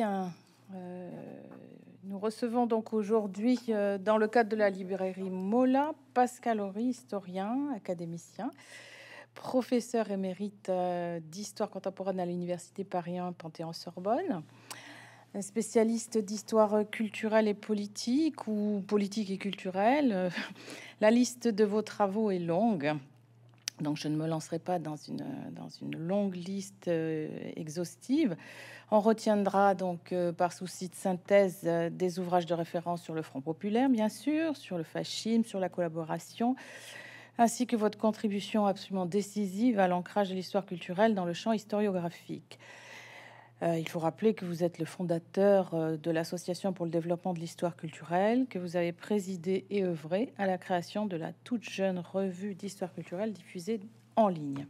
Euh, nous recevons donc aujourd'hui, euh, dans le cadre de la librairie Mola, Pascal Horry, historien, académicien, professeur émérite euh, d'histoire contemporaine à l'Université Paris 1 Panthéon-Sorbonne, spécialiste d'histoire culturelle et politique ou politique et culturelle. La liste de vos travaux est longue. Donc je ne me lancerai pas dans une, longue liste euh, exhaustive. On retiendra donc euh, par souci de synthèse euh, des ouvrages de référence sur le Front populaire, bien sûr, sur le fascisme, sur la collaboration, ainsi que votre contribution absolument décisive à l'ancrage de l'histoire culturelle dans le champ historiographique. Euh, il faut rappeler que vous êtes le fondateur euh, de l'Association pour le développement de l'histoire culturelle, que vous avez présidé et œuvré à la création de la toute jeune revue d'histoire culturelle diffusée en ligne.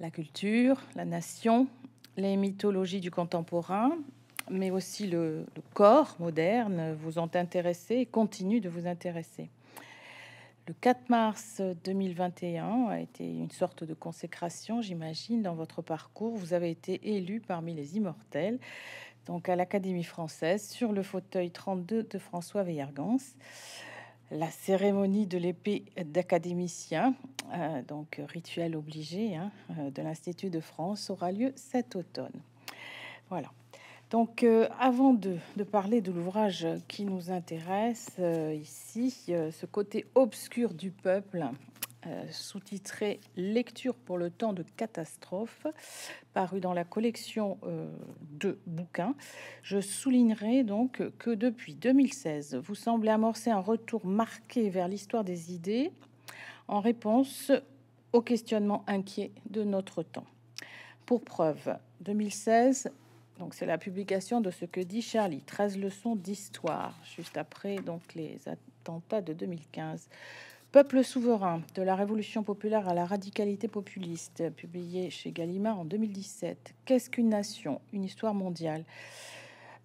La culture, la nation, les mythologies du contemporain, mais aussi le, le corps moderne vous ont intéressé et continuent de vous intéresser. Le 4 mars 2021 a été une sorte de consécration, j'imagine, dans votre parcours. Vous avez été élu parmi les immortels, donc à l'Académie française, sur le fauteuil 32 de François Veillargans. La cérémonie de l'épée d'académicien, euh, donc rituel obligé hein, euh, de l'Institut de France, aura lieu cet automne. Voilà. Donc, euh, avant de, parler de l'ouvrage qui nous intéresse euh, ici, euh, ce côté obscur du peuple, sous-titré Lecture pour le temps de catastrophe, paru dans la collection de bouquins, je soulignerai donc que depuis 2016, vous semblez amorcer un retour marqué vers l'histoire des idées en réponse aux questionnements inquiets de notre temps. Pour preuve, 2016, c'est la publication de ce que dit Charlie, 13 leçons d'histoire, juste après donc les attentats de 2015. Peuple souverain, de la révolution populaire à la radicalité populiste, publié chez Gallimard en 2017. Qu'est-ce qu'une nation Une histoire mondiale.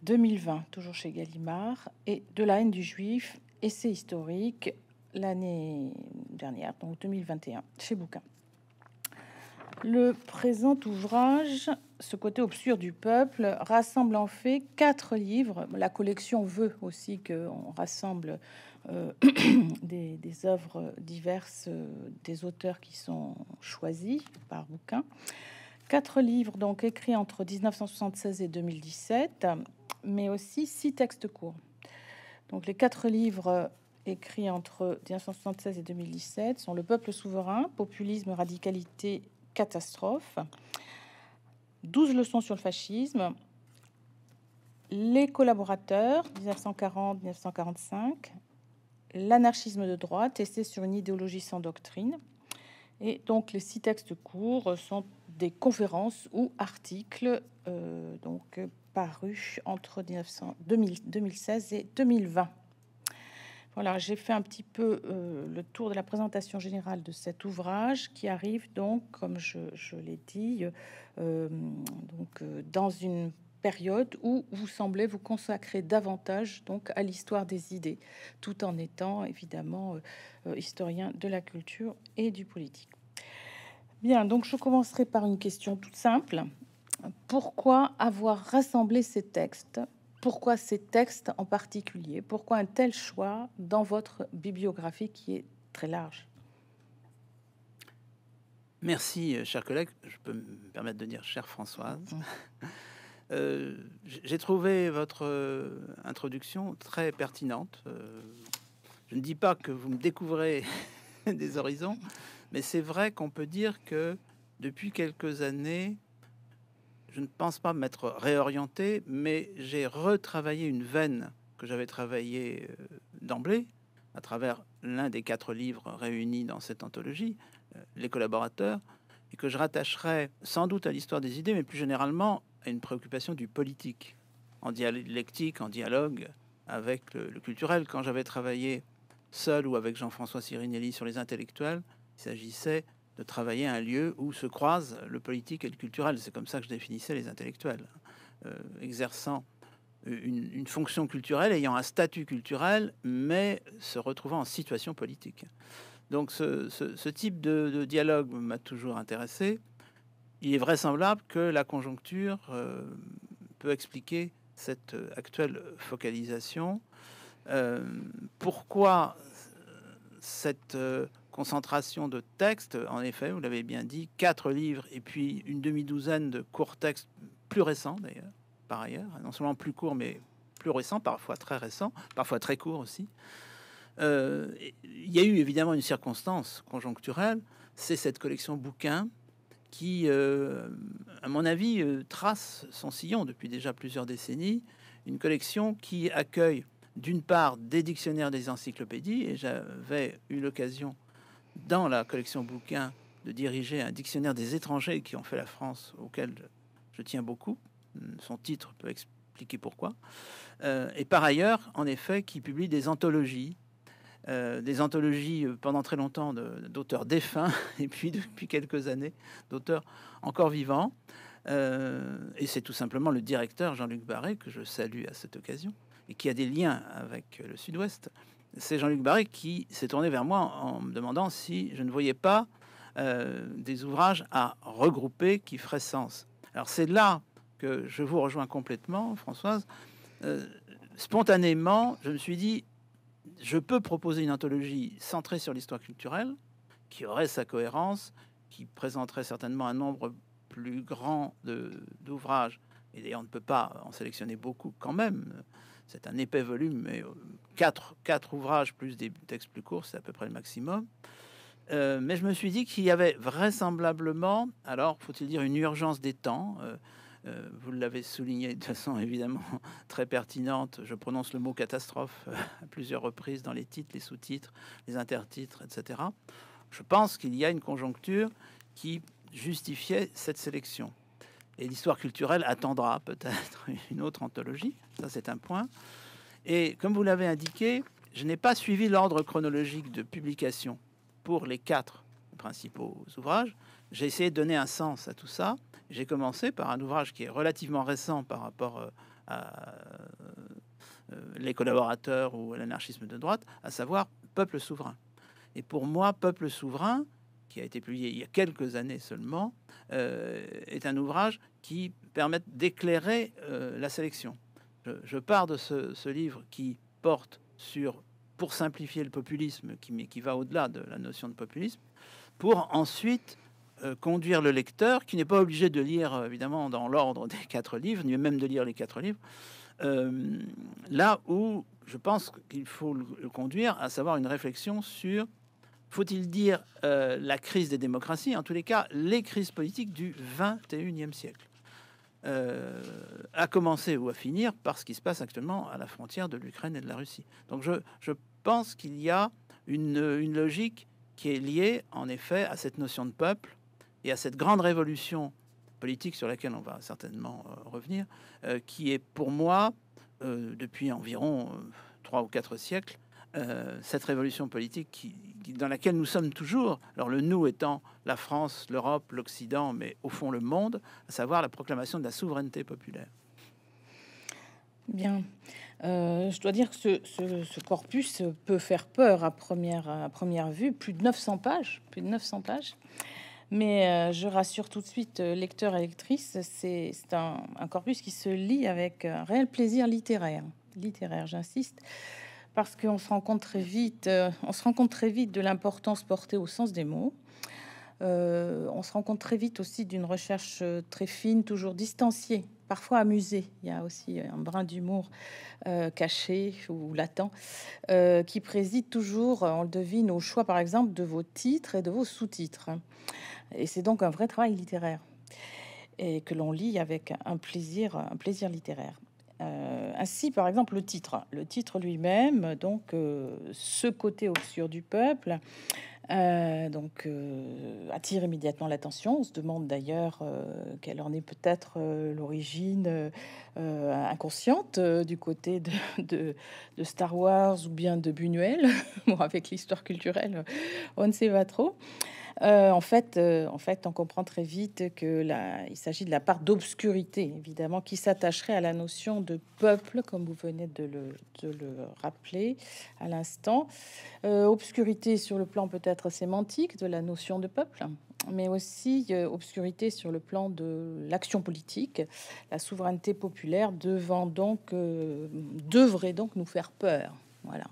2020, toujours chez Gallimard. Et de la haine du juif, essai historique, l'année dernière, donc 2021, chez Bouquin. Le présent ouvrage ce côté obscur du peuple rassemble en fait quatre livres. La collection veut aussi qu'on rassemble euh, des, œuvres diverses euh, des auteurs qui sont choisis par bouquin. Quatre livres donc écrits entre 1976 et 2017, mais aussi six textes courts. Donc les quatre livres écrits entre 1976 et 2017 sont Le peuple souverain, populisme, radicalité, catastrophe. 12 leçons sur le fascisme, les collaborateurs 1940-1945, l'anarchisme de droite, testé sur une idéologie sans doctrine. Et donc les six textes courts sont des conférences ou articles euh, donc parus entre 2016 et 2020. Voilà, j'ai fait un petit peu euh, le tour de la présentation générale de cet ouvrage qui arrive donc, comme je, l'ai dit, euh, donc, euh, dans une période où vous semblez vous consacrer davantage donc à l'histoire des idées, tout en étant évidemment historien de la culture et du politique. Bien, donc je commencerai par une question toute simple. Pourquoi avoir rassemblé ces textes pourquoi ces textes en particulier Pourquoi un tel choix dans votre bibliographie qui est très large Merci, euh, chers collègue. Je peux me permettre de dire chère Françoise. Mm. Euh, j'ai trouvé votre euh, introduction très pertinente. je ne dis pas que vous me découvrez des horizons, mais c'est vrai qu'on peut dire que depuis quelques années, je ne pense pas m'être réorienté, mais j'ai retravaillé une veine que j'avais travaillée euh, d'emblée à travers l'un des quatre livres réunis dans cette anthologie, euh, Les collaborateurs, et que je rattacherai sans doute à l'histoire des idées, mais plus généralement à une préoccupation du politique, en dialectique, en dialogue avec le, culturel. Quand j'avais travaillé seul ou avec Jean-François Sirinelli sur les intellectuels, il s'agissait de travailler à un lieu où se croisent le politique et le culturel. C'est comme ça que je définissais les intellectuels, euh, exerçant une, fonction culturelle, ayant un statut culturel, mais se retrouvant en situation politique. Donc ce, type de, dialogue m'a toujours intéressé. Il est vraisemblable que la conjoncture euh, peut expliquer cette actuelle focalisation. Euh, pourquoi cette concentration de textes, en effet, vous l'avez bien dit, quatre livres et puis une demi-douzaine de courts textes plus récents d'ailleurs, par ailleurs, non seulement plus courts mais plus récents, parfois très récents, parfois très courts aussi. Euh, il y a eu évidemment une circonstance conjoncturelle, c'est cette collection bouquins qui, euh, à mon avis, euh, trace son sillon depuis déjà plusieurs décennies. Une collection qui accueille d'une part des dictionnaires des encyclopédies, et j'avais eu l'occasion dans la collection bouquin de diriger un dictionnaire des étrangers qui ont fait la France, auquel je tiens beaucoup. Son titre peut expliquer pourquoi. Euh, et par ailleurs, en effet, qui publie des anthologies, euh, des anthologies euh, pendant très longtemps d'auteurs défunts, et puis depuis quelques années d'auteurs encore vivants. et c'est tout simplement le directeur Jean-Luc Barré, que je salue à cette occasion, et qui a des liens avec le Sud-Ouest, c'est Jean-Luc Barré qui s'est tourné vers moi en, me demandant si je ne voyais pas euh, des ouvrages à regrouper qui feraient sens. Alors c'est là que je vous rejoins complètement, Françoise. Euh, spontanément, je me suis dit, je peux proposer une anthologie centrée sur l'histoire culturelle, qui aurait sa cohérence, qui présenterait certainement un nombre plus grand d'ouvrages. Et d'ailleurs, on ne peut pas en sélectionner beaucoup quand même c'est un épais volume, mais euh, quatre, ouvrages plus des textes plus courts, c'est à peu près le maximum. Euh, mais je me suis dit qu'il y avait vraisemblablement, alors faut-il dire une urgence des temps. Euh, vous l'avez souligné de façon évidemment très pertinente. Je prononce le mot catastrophe à plusieurs reprises dans les titres, les sous-titres, les intertitres, etc. Je pense qu'il y a une conjoncture qui justifiait cette sélection. Et l'histoire culturelle attendra peut-être une autre anthologie. Ça, c'est un point. Et comme vous l'avez indiqué, je n'ai pas suivi l'ordre chronologique de publication pour les quatre principaux ouvrages. J'ai essayé de donner un sens à tout ça. J'ai commencé par un ouvrage qui est relativement récent par rapport euh, à euh, les collaborateurs ou à l'anarchisme de droite, à savoir Peuple souverain. Et pour moi, Peuple souverain, qui a été publié il y a quelques années seulement, euh, est un ouvrage qui permet d'éclairer euh, la sélection. Je, pars de ce, livre qui porte sur, pour simplifier le populisme, qui, mais qui va au-delà de la notion de populisme, pour ensuite euh, conduire le lecteur, qui n'est pas obligé de lire, évidemment, dans l'ordre des quatre livres, ni même de lire les quatre livres, là où je pense qu'il faut le conduire à savoir une réflexion sur faut-il dire, euh, la crise des démocraties, en tous les cas, les crises politiques du 21e siècle, euh, à commencer ou à finir par ce qui se passe actuellement à la frontière de l'Ukraine et de la Russie. Donc je, pense qu'il y a une, logique qui est liée, en effet, à cette notion de peuple et à cette grande révolution politique sur laquelle on va certainement euh, revenir, qui est pour moi, depuis environ trois ou quatre siècles, euh, cette révolution politique qui, dans laquelle nous sommes toujours, alors le nous étant la France, l'Europe, l'Occident, mais au fond le monde, à savoir la proclamation de la souveraineté populaire. Bien. Euh, je dois dire que ce, corpus peut faire peur à première, à première vue, plus de 900 pages, plus de 900 pages. Mais euh, je rassure tout de suite lecteurs et lectrices, c'est un, un, corpus qui se lit avec un réel plaisir littéraire. Littéraire, j'insiste parce qu'on se rend compte très vite, euh, on se rend très vite de l'importance portée au sens des mots. Euh, on se rend compte très vite aussi d'une recherche euh, très fine, toujours distanciée, parfois amusée. Il y a aussi un brin d'humour caché ou latent qui préside toujours, on le devine, au choix, par exemple, de vos titres et de vos sous-titres. Et c'est donc un vrai travail littéraire et que l'on lit avec un plaisir, un plaisir littéraire. Euh, ainsi, par exemple, le titre, hein. le titre lui-même, donc euh, ce côté obscur du peuple, euh, donc attire immédiatement l'attention. On se demande d'ailleurs quelle en est peut-être l'origine inconsciente du côté de, de, Star Wars ou bien de Buñuel. bon, avec l'histoire culturelle, on ne sait pas trop. Euh, en, fait, euh, en fait, on comprend très vite que s'agit de la part d'obscurité, évidemment, qui s'attacherait à la notion de peuple, comme vous venez de le, rappeler à l'instant. Euh, obscurité sur le plan peut-être sémantique de la notion de peuple, mais aussi obscurité sur le plan de l'action politique. La souveraineté populaire donc, devrait donc nous faire peur. Voilà.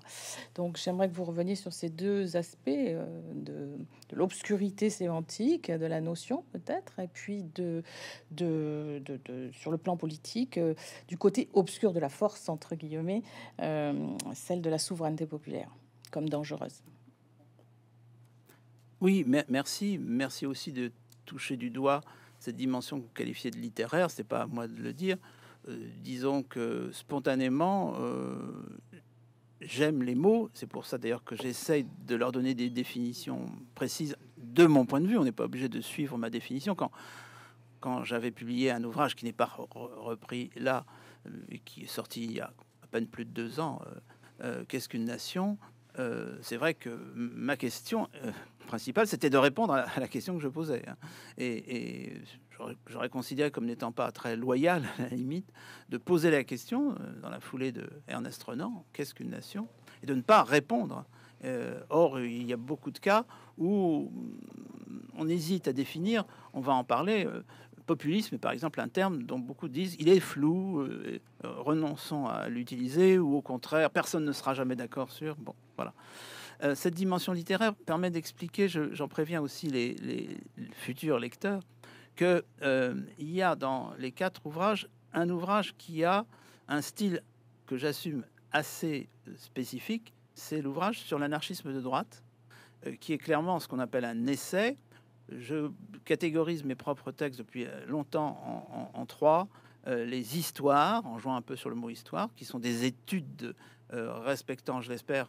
Donc j'aimerais que vous reveniez sur ces deux aspects euh, de, l'obscurité sémantique, de la notion peut-être, et puis de, sur le plan politique, euh, du côté obscur de la force, entre guillemets, euh, celle de la souveraineté populaire, comme dangereuse. Oui, merci. Merci aussi de toucher du doigt cette dimension qualifiée de littéraire, c'est pas à moi de le dire. disons que spontanément, j'aime les mots. C'est pour ça d'ailleurs que j'essaye de leur donner des définitions précises de mon point de vue. On n'est pas obligé de suivre ma définition. Quand, quand j'avais publié un ouvrage qui n'est pas repris là, et euh, qui est sorti il y a à peine plus de deux ans, euh, euh, Qu'est-ce qu'une nation C'est vrai que ma question principale, c'était de répondre à la, question que je posais. Hein. et j'aurais considéré comme n'étant pas très loyal à la limite, de poser la question euh, dans la foulée de Ernest Renan, qu'est-ce qu'une nation Et de ne pas répondre. Euh, or, il y a beaucoup de cas où mm, on hésite à définir, on va en parler. Euh, populisme est par exemple un terme dont beaucoup disent il est flou, renonçant renonçons à l'utiliser, ou au contraire, personne ne sera jamais d'accord sur. Bon, voilà. Cette dimension littéraire permet d'expliquer, j'en préviens aussi les futurs lecteurs, qu'il euh, y a dans les quatre ouvrages un ouvrage qui a un style que j'assume assez euh, spécifique, c'est l'ouvrage sur l'anarchisme de droite, euh, qui est clairement ce qu'on appelle un essai. Je catégorise mes propres textes depuis longtemps en, trois. les histoires, en jouant un peu sur le mot histoire, qui sont des études respectant, je l'espère,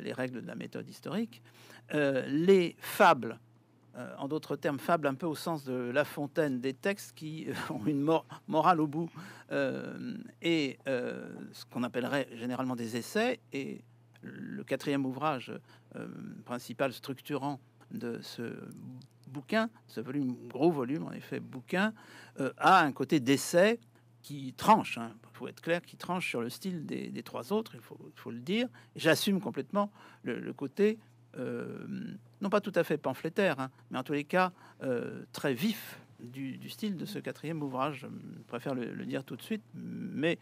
les règles de la méthode historique. les fables, euh, en d'autres termes, fable un peu au sens de La Fontaine, des textes qui ont une morale au bout, euh, et euh, ce qu'on appellerait généralement des essais. Et le quatrième ouvrage principal structurant de ce bouquin, ce volume, gros volume en effet, bouquin, a un côté d'essai qui tranche, hein. il faut être clair, qui tranche sur le style des, trois autres, il faut, le dire. J'assume complètement le côté euh, non pas tout à fait pamphlétaire, hein, mais en tous les cas euh, très vif du, style de ce quatrième ouvrage. Je préfère le, dire tout de suite, mais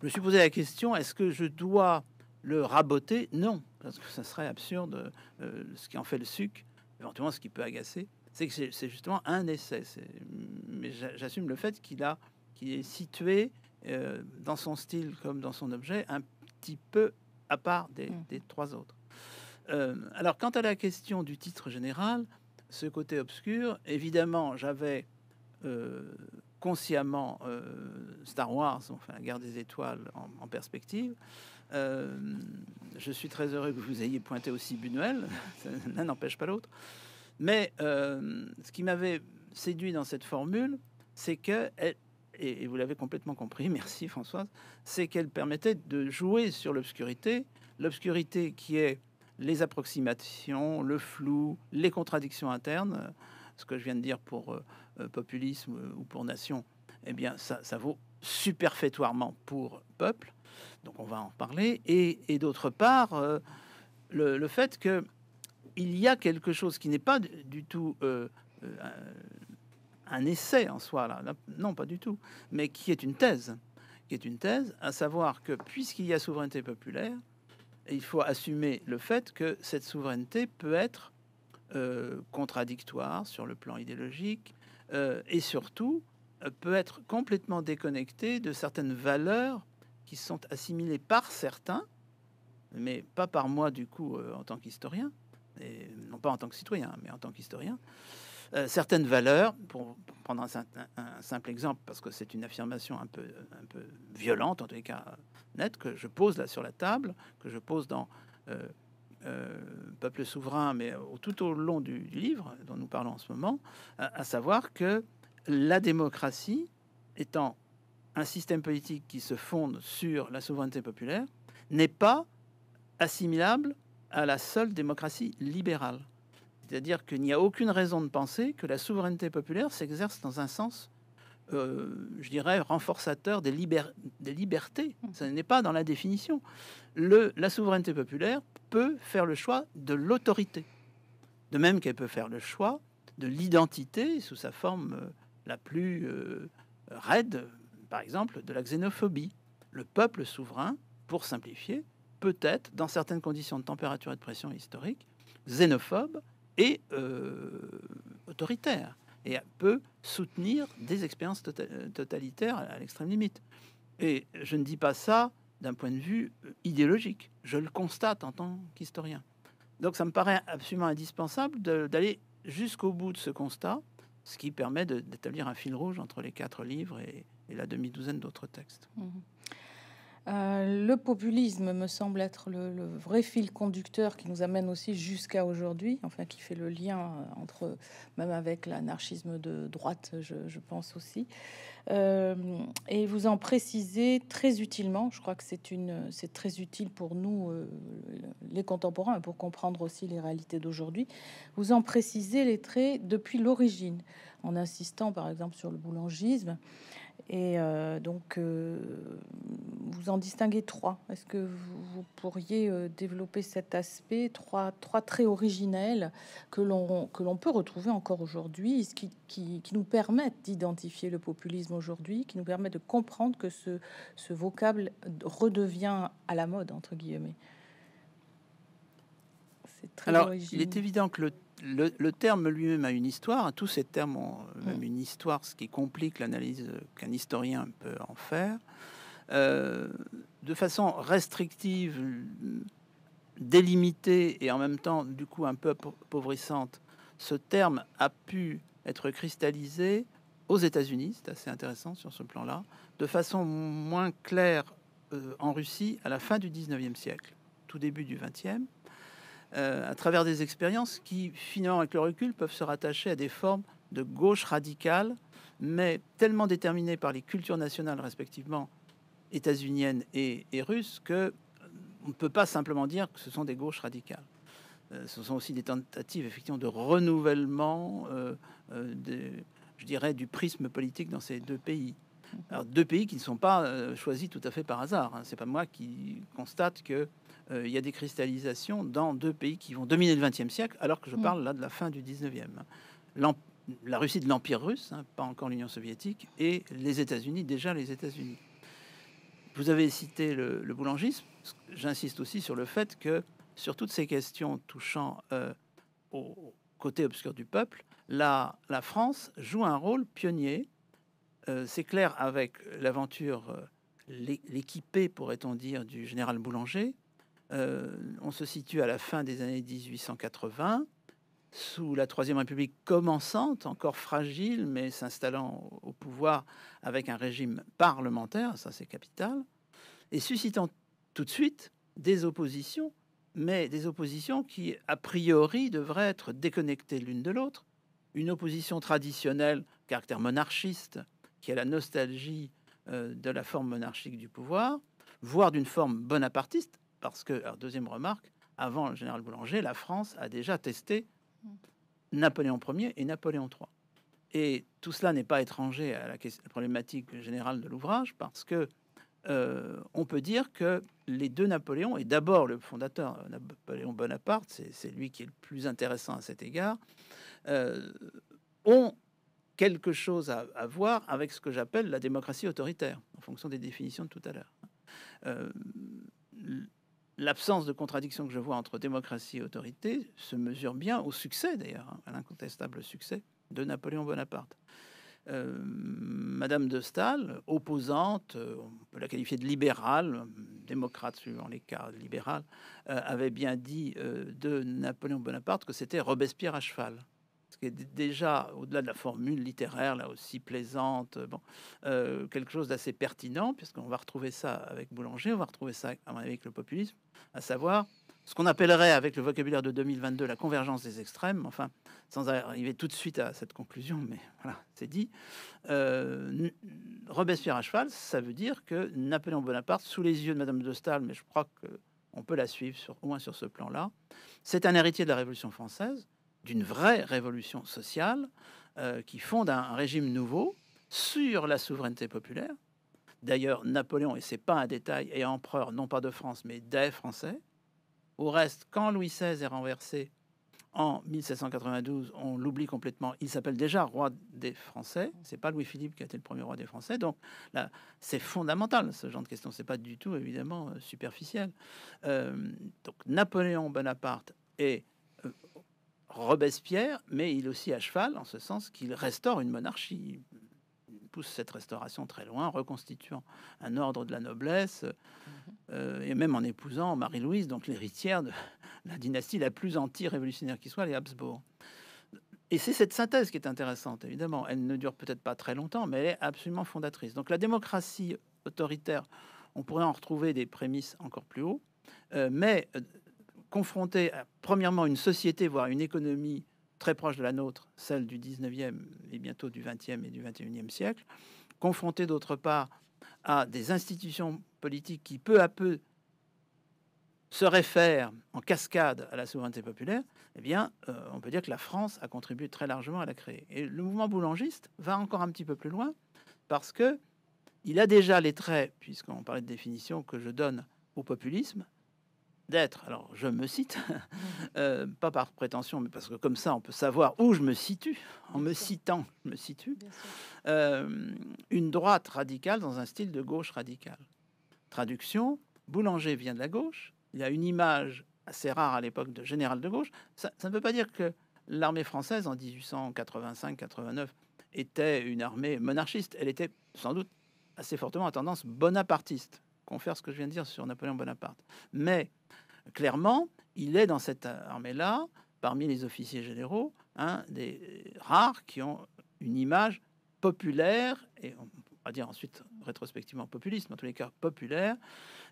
je me suis posé la question est-ce que je dois le raboter Non, parce que ça serait absurde. Euh, ce qui en fait le suc, éventuellement ce qui peut agacer, c'est que c'est justement un essai. Mais j'assume le fait qu'il a, qu'il est situé dans son style comme dans son objet un petit peu à part des mmh. trois autres. Euh, alors, quant à la question du titre général, ce côté obscur, évidemment, j'avais euh, consciemment euh, Star Wars, enfin la guerre des étoiles en, perspective. je suis très heureux que vous ayez pointé aussi Buñuel, l'un n'empêche pas l'autre. Mais ce qui m'avait séduit dans cette formule, c'est que, et, vous l'avez complètement compris, merci Françoise, c'est qu'elle permettait de jouer sur l'obscurité, l'obscurité qui est les approximations, le flou, les contradictions internes, ce que je viens de dire pour euh, euh, populisme euh, ou pour nation, eh bien, ça, ça vaut superfétoirement pour peuple. Donc, on va en parler. Et, d'autre part, le, fait que il y a quelque chose qui n'est pas du, tout un essai en soi, là, non, pas du tout, mais qui est une thèse, qui est une thèse, à savoir que puisqu'il y a souveraineté populaire, il faut assumer le fait que cette souveraineté peut être euh, contradictoire sur le plan idéologique euh, et surtout euh, peut être complètement déconnectée de certaines valeurs qui sont assimilées par certains, mais pas par moi du coup en tant qu'historien, et non pas en tant que citoyen, mais en tant qu'historien, euh, certaines valeurs, pour prendre un, simple exemple, parce que c'est une affirmation un peu, violente, en tous les cas nette, que je pose là sur la table, que je pose dans euh, euh, Peuple souverain, mais tout au long du, livre dont nous parlons en ce moment, à savoir que la démocratie étant un système politique qui se fonde sur la souveraineté populaire n'est pas assimilable à la seule démocratie libérale. C'est-à-dire qu'il n'y a aucune raison de penser que la souveraineté populaire s'exerce dans un sens, euh, je dirais, renforçateur des, des libertés. Ce mmh. n'est pas dans la définition. Le, la souveraineté populaire peut faire le choix de l'autorité, de même qu'elle peut faire le choix de l'identité sous sa forme euh, la plus euh, raide, par exemple, de la xénophobie. Le peuple souverain, pour simplifier, peut être, dans certaines conditions de température et de pression historique, xénophobe et euh, autoritaire et peut soutenir des expériences tota-, euh, totalitaires à l'extrême limite. Et je ne dis pas ça d'un point de vue euh, idéologique, je le constate en tant qu'historien. Donc ça me paraît absolument indispensable d'aller jusqu'au bout de ce constat, ce qui permet d'établir un fil rouge entre les quatre livres et, la demi-douzaine d'autres textes. Mmh. Euh, le populisme me semble être le, vrai fil conducteur qui nous amène aussi jusqu'à aujourd'hui, enfin qui fait le lien euh, entre, même avec l'anarchisme de droite, je, pense aussi. Euh, et vous en précisez très utilement, je crois que c'est très utile pour nous, les contemporains, pour comprendre aussi les réalités d'aujourd'hui, vous en précisez les traits depuis l'origine, en insistant par exemple sur le boulangisme. Et euh, donc, euh, vous en distinguez trois. Est-ce que vous, pourriez euh, développer cet aspect, trois, trois traits originels que l'on, que l'on peut retrouver encore aujourd'hui, qui, qui, qui, nous permettent d'identifier le populisme aujourd'hui, qui nous permettent de comprendre que ce, ce vocable redevient à la mode, entre guillemets. Alors, original. il est évident que le le, terme lui-même a une histoire, hein. tous ces termes ont même une histoire, ce qui complique l'analyse qu'un historien peut en faire. Euh, de façon restrictive, délimitée et en même temps, du coup, un peu appauvrissante, ce terme a pu être cristallisé aux États-Unis, c'est assez intéressant sur ce plan-là, de façon moins claire euh, en Russie à la fin du 19e siècle, tout début du 20e. Euh, à travers des expériences qui, finalement, avec le recul, peuvent se rattacher à des formes de gauche radicale, mais tellement déterminées par les cultures nationales, respectivement états-uniennes et, russes, que euh, on ne peut pas simplement dire que ce sont des gauches radicales. Euh, ce sont aussi des tentatives, effectivement, de renouvellement, je dirais, du prisme politique dans ces deux pays deux pays qui ne sont pas euh, choisis tout à fait par hasard. Hein. C'est pas moi qui constate que euh, il y a des cristallisations dans deux pays qui vont dominer le XXe siècle, alors que je mm. parle là de la fin du XIXe. Hein. La Russie de l'Empire russe, hein, pas encore l'Union soviétique, et les États-Unis, déjà les États-Unis. Vous avez cité le, boulangisme. J'insiste aussi sur le fait que sur toutes ces questions touchant euh, au côté obscur du peuple, la, la France joue un rôle pionnier euh, c'est clair avec l'aventure, euh, l'équipée, pourrait-on dire, du général Boulanger. Euh, on se situe à la fin des années 1880, sous la Troisième République commençante, encore fragile, mais s'installant au pouvoir avec un régime parlementaire, ça c'est capital, et suscitant tout de suite des oppositions, mais des oppositions qui, a priori, devraient être déconnectées l'une de l'autre. Une opposition traditionnelle, caractère monarchiste, qui est la nostalgie euh, de la forme monarchique du pouvoir, voire d'une forme bonapartiste, parce que, deuxième remarque, avant le général Boulanger, la France a déjà testé Napoléon Ier et Napoléon III. Et tout cela n'est pas étranger à la, problématique générale de l'ouvrage, parce que euh, on peut dire que les deux Napoléons, et d'abord le fondateur euh, Napoléon Bonaparte, c'est lui qui est le plus intéressant à cet égard, ont quelque chose à, voir avec ce que j'appelle la démocratie autoritaire, en fonction des définitions de tout à l'heure. Euh, l'absence de contradiction que je vois entre démocratie et autorité se mesure bien au succès, d'ailleurs, hein, à l'incontestable succès de Napoléon Bonaparte. Euh, Madame de Staël, opposante, euh, on peut la qualifier de libérale, démocrate suivant les cas, libérale, avait bien dit de Napoléon Bonaparte que c'était Robespierre à cheval ce qui est déjà au-delà de la formule littéraire, là aussi plaisante, euh, bon, euh, quelque chose d'assez pertinent, puisqu'on va retrouver ça avec Boulanger, on va retrouver ça avec le populisme, à savoir ce qu'on appellerait avec le vocabulaire de 2022 la convergence des extrêmes, enfin, sans arriver tout de suite à cette conclusion, mais voilà, c'est dit. Euh, Robespierre à cheval, ça veut dire que Napoléon Bonaparte, sous les yeux de Madame de Staël, mais je crois que on peut la suivre sur, au moins sur ce plan-là, c'est un héritier de la Révolution française, d'une vraie révolution sociale euh, qui fonde un, régime nouveau sur la souveraineté populaire. D'ailleurs, Napoléon, et c'est pas un détail, est empereur non pas de France mais des Français. Au reste, quand Louis XVI est renversé en 1792, on l'oublie complètement. Il s'appelle déjà roi des Français. C'est pas Louis Philippe qui a été le premier roi des Français. Donc là, c'est fondamental ce genre de question. C'est pas du tout évidemment euh, superficiel. Euh, donc Napoléon Bonaparte est Robespierre, mais il aussi à cheval, en ce sens qu'il restaure une monarchie. Il pousse cette restauration très loin, reconstituant un ordre de la noblesse, mhm. euh, et même en épousant Marie-Louise, donc l'héritière de la dynastie la plus anti-révolutionnaire qui soit, les Habsbourg. Et c'est cette synthèse qui est intéressante, évidemment. Elle ne dure peut-être pas très longtemps, mais elle est absolument fondatrice. Donc la démocratie autoritaire, on pourrait en retrouver des prémices encore plus haut, euh, mais euh, confronté à, premièrement, une société, voire une économie très proche de la nôtre, celle du 19e et bientôt du 20e et du 21e siècle, confronté d'autre part à des institutions politiques qui peu à peu se réfèrent en cascade à la souveraineté populaire, eh bien, euh, on peut dire que la France a contribué très largement à la créer. Et le mouvement boulangiste va encore un petit peu plus loin parce que il a déjà les traits, puisqu'on parlait de définition que je donne au populisme, d'être, alors je me cite, mmh. euh, pas par prétention, mais parce que comme ça on peut savoir où je me situe, en me citant, je me situe, euh, une droite radicale dans un style de gauche radicale. Traduction, Boulanger vient de la gauche, il y a une image assez rare à l'époque de général de gauche, ça, ne veut pas dire que l'armée française en 1885-89 était une armée monarchiste, elle était sans doute assez fortement à tendance bonapartiste confère ce que je viens de dire sur Napoléon Bonaparte. Mais clairement, il est dans cette armée-là, parmi les officiers généraux, un hein, des rares qui ont une image populaire, et on va dire ensuite rétrospectivement populiste, mais en tous les cas populaire,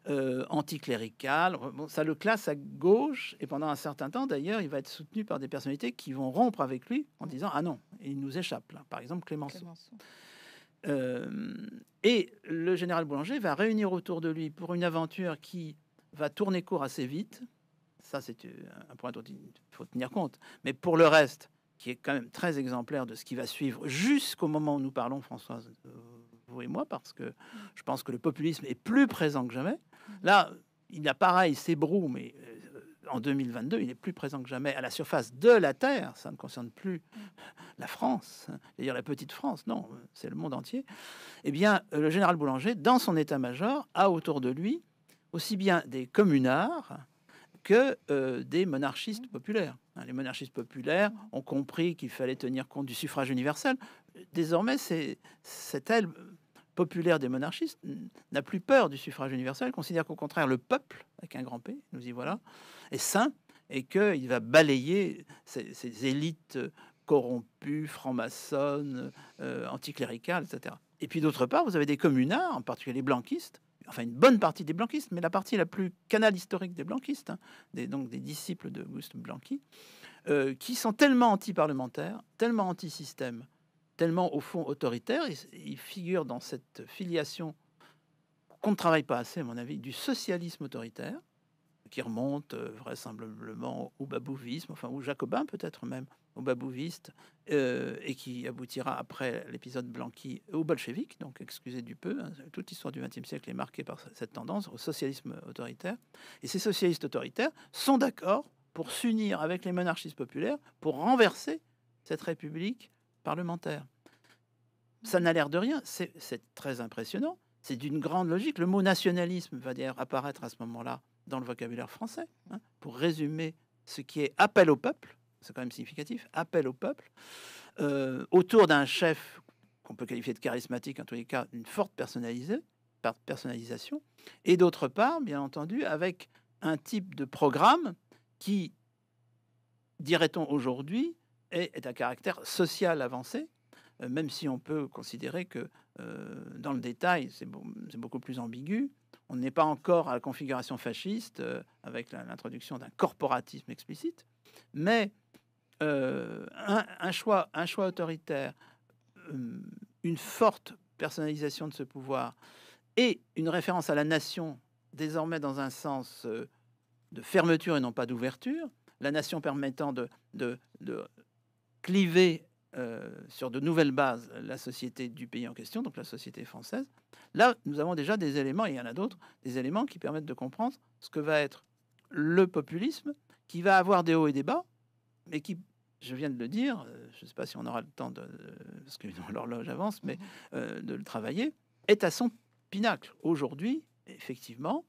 euh, anticlérical. ça le classe à gauche, et pendant un certain temps d'ailleurs, il va être soutenu par des personnalités qui vont rompre avec lui en disant Ah non, il nous échappe là. Par exemple, Clémenceau. Euh, et le général Boulanger va réunir autour de lui pour une aventure qui va tourner court assez vite. Ça, c'est euh, un point dont il faut tenir compte. Mais pour le reste, qui est quand même très exemplaire de ce qui va suivre jusqu'au moment où nous parlons, Françoise, euh, vous et moi, parce que je pense que le populisme est plus présent que jamais. Là, il a pareil, c'est brou, mais euh, en 2022, il est plus présent que jamais à la surface de la Terre. Ça ne concerne plus la France, d'ailleurs la petite France, non, c'est le monde entier. Eh bien, le général Boulanger, dans son état-major, a autour de lui aussi bien des communards que euh, des monarchistes populaires. Hein, les monarchistes populaires ont compris qu'il fallait tenir compte du suffrage universel. Désormais, cette aile populaire des monarchistes n'a plus peur du suffrage universel, considère qu'au contraire le peuple, avec un grand P, nous y voilà, est sain et qu'il va balayer ces, élites corrompues, franc maçonnes euh, anticléricales, etc. Et puis d'autre part, vous avez des communards, en particulier les blanquistes, enfin une bonne partie des blanquistes, mais la partie la plus canale historique des blanquistes, hein, des, donc des disciples de Auguste Blanqui, euh, qui sont tellement anti-parlementaires, tellement anti-système, tellement au fond autoritaire, ils, ils figurent dans cette filiation qu'on ne travaille pas assez, à mon avis, du socialisme autoritaire, qui remonte euh, vraisemblablement au babouvisme, enfin au jacobin peut-être même, au babouviste, euh, et qui aboutira après l'épisode Blanqui au bolchevique, donc excusez du peu, hein, toute l'histoire du XXe siècle est marquée par cette tendance au socialisme autoritaire. Et ces socialistes autoritaires sont d'accord pour s'unir avec les monarchistes populaires pour renverser cette république parlementaire. Ça n'a l'air de rien, c'est très impressionnant, c'est d'une grande logique. Le mot nationalisme va d'ailleurs apparaître à ce moment-là dans le vocabulaire français, hein, pour résumer ce qui est appel au peuple c'est quand même significatif, appel au peuple, euh, autour d'un chef qu'on peut qualifier de charismatique, en tous les cas, une forte personnalisation, et d'autre part, bien entendu, avec un type de programme qui, dirait-on aujourd'hui, est, est à caractère social avancé, euh, même si on peut considérer que euh, dans le détail, c'est beaucoup plus ambigu. On n'est pas encore à la configuration fasciste avec l'introduction d'un corporatisme explicite, mais euh, un, choix, autoritaire, euh, une forte personnalisation de ce pouvoir et une référence à la nation, désormais dans un sens euh, de fermeture et non pas d'ouverture, la nation permettant de, cliver sur de nouvelles bases la société du pays en question, donc la société française, là, nous avons déjà des éléments, et il y en a d'autres, des éléments qui permettent de comprendre ce que va être le populisme qui va avoir des hauts et des bas, mais qui, je viens de le dire, euh, je ne sais pas si on aura le temps de, parce que l'horloge avance, mais euh, de le travailler, est à son pinacle aujourd'hui, effectivement.